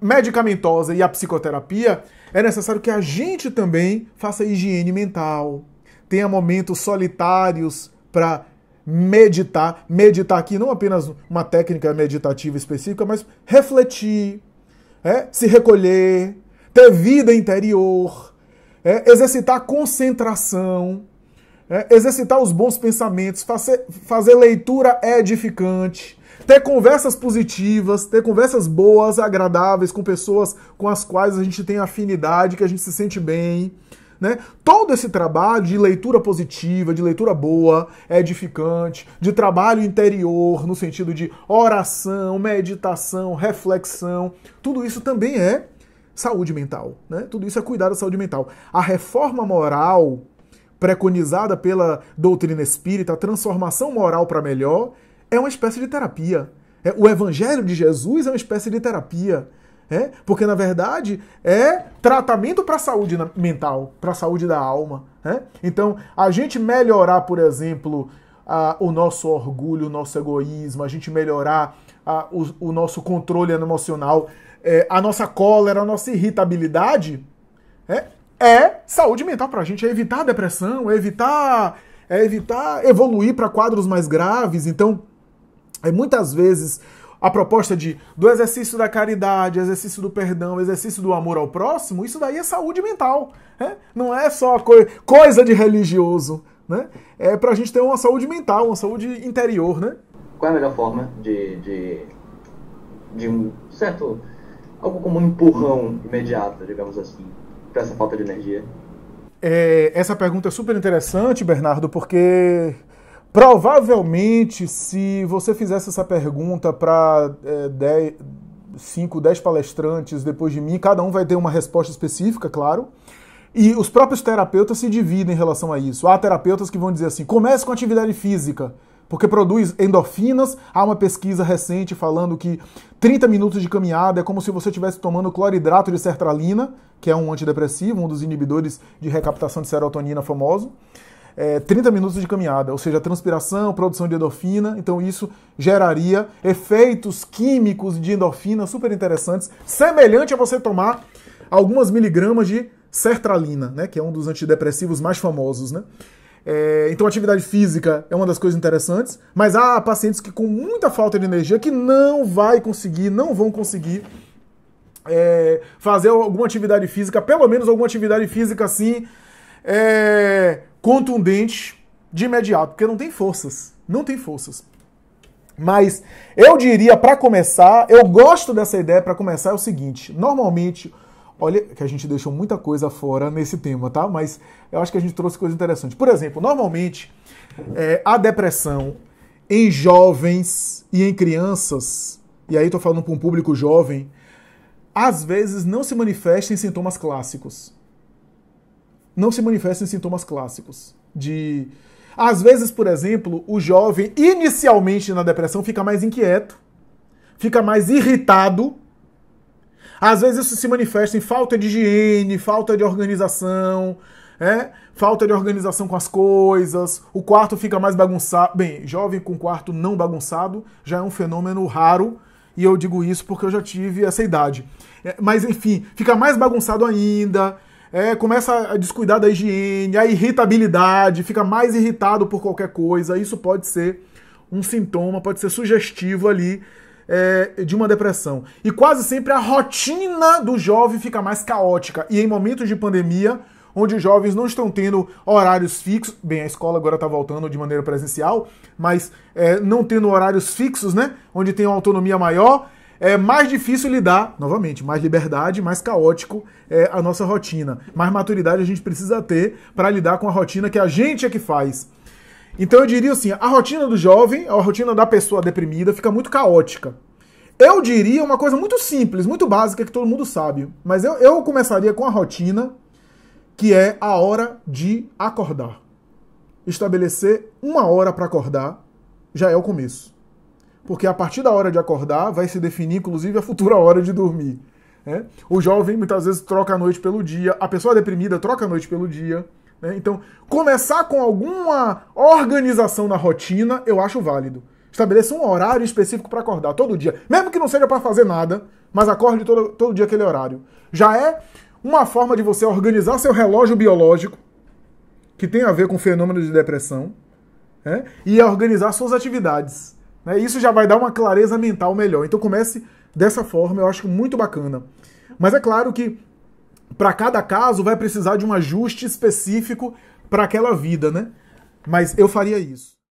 medicamentosa e a psicoterapia, é necessário que a gente também faça higiene mental, tenha momentos solitários para meditar. Meditar aqui não apenas uma técnica meditativa específica, mas refletir, é? se recolher, ter vida interior, é? exercitar concentração, é? exercitar os bons pensamentos, fazer, fazer leitura edificante. Ter conversas positivas, ter conversas boas, agradáveis com pessoas com as quais a gente tem afinidade, que a gente se sente bem. Né? Todo esse trabalho de leitura positiva, de leitura boa, edificante, de trabalho interior, no sentido de oração, meditação, reflexão, tudo isso também é saúde mental. Né? Tudo isso é cuidar da saúde mental. A reforma moral preconizada pela doutrina espírita, a transformação moral para melhor, é uma espécie de terapia. É, o evangelho de Jesus é uma espécie de terapia é, porque na verdade é tratamento para a saúde mental, para a saúde da alma. É? Então, a gente melhorar, por exemplo, a, o nosso orgulho, o nosso egoísmo, a gente melhorar a, o, o, nosso controle emocional, é, a nossa cólera, a nossa irritabilidade, é, é saúde mental para a gente, é evitar a depressão, é evitar, é evitar evoluir para quadros mais graves. Então, é, muitas vezes a proposta de, do exercício da caridade, exercício do perdão, exercício do amor ao próximo, isso daí é saúde mental. Né? Não é só co coisa de religioso. Né? É para a gente ter uma saúde mental, uma saúde interior. Né? Qual é a melhor forma de, de, de um certo. algo como um empurrão imediato, digamos assim, para essa falta de energia? É, essa pergunta é super interessante, Bernardo, porque Provavelmente, se você fizesse essa pergunta para é, 5, 10 palestrantes depois de mim, cada um vai ter uma resposta específica, claro. E os próprios terapeutas se dividem em relação a isso. Há terapeutas que vão dizer assim: comece com atividade física, porque produz endorfinas. Há uma pesquisa recente falando que 30 minutos de caminhada é como se você estivesse tomando cloridrato de sertralina, que é um antidepressivo, um dos inibidores de recaptação de serotonina famoso é, 30 minutos de caminhada, ou seja, transpiração, produção de endorfina, então isso geraria efeitos químicos de endorfina super interessantes, semelhante a você tomar algumas miligramas de sertralina, né, que é um dos antidepressivos mais famosos, né? É, então, atividade física é uma das coisas interessantes, mas há pacientes que com muita falta de energia que não vai conseguir, não vão conseguir é, fazer alguma atividade física, pelo menos alguma atividade física assim, é, Contundente de imediato, porque não tem forças. Não tem forças. Mas eu diria para começar, eu gosto dessa ideia para começar é o seguinte: normalmente, olha que a gente deixou muita coisa fora nesse tema, tá? Mas eu acho que a gente trouxe coisa interessante. Por exemplo, normalmente é, a depressão em jovens e em crianças, e aí tô falando para um público jovem, às vezes não se manifesta em sintomas clássicos não se manifestam em sintomas clássicos. De às vezes, por exemplo, o jovem inicialmente na depressão fica mais inquieto, fica mais irritado. Às vezes isso se manifesta em falta de higiene, falta de organização, é? falta de organização com as coisas, o quarto fica mais bagunçado. Bem, jovem com quarto não bagunçado já é um fenômeno raro, e eu digo isso porque eu já tive essa idade. É, mas enfim, fica mais bagunçado ainda, é, começa a descuidar da higiene, a irritabilidade, fica mais irritado por qualquer coisa. Isso pode ser um sintoma, pode ser sugestivo ali é, de uma depressão. E quase sempre a rotina do jovem fica mais caótica. E em momentos de pandemia, onde os jovens não estão tendo horários fixos, bem, a escola agora está voltando de maneira presencial, mas é, não tendo horários fixos, né? Onde tem uma autonomia maior, é mais difícil lidar, novamente, mais liberdade, mais caótico é a nossa rotina. Mais maturidade a gente precisa ter para lidar com a rotina que a gente é que faz. Então eu diria assim, a rotina do jovem, a rotina da pessoa deprimida fica muito caótica. Eu diria uma coisa muito simples, muito básica que todo mundo sabe, mas eu, eu começaria com a rotina que é a hora de acordar. Estabelecer uma hora para acordar já é o começo porque a partir da hora de acordar vai se definir, inclusive, a futura hora de dormir. Né? O jovem muitas vezes troca a noite pelo dia, a pessoa deprimida troca a noite pelo dia. Né? Então, começar com alguma organização na rotina eu acho válido. Estabeleça um horário específico para acordar todo dia, mesmo que não seja para fazer nada, mas acorde todo, todo dia aquele horário. Já é uma forma de você organizar seu relógio biológico, que tem a ver com fenômenos de depressão, né? e organizar suas atividades. Né? Isso já vai dar uma clareza mental melhor. Então comece dessa forma, eu acho muito bacana. Mas é claro que para cada caso vai precisar de um ajuste específico para aquela vida, né? Mas eu faria isso.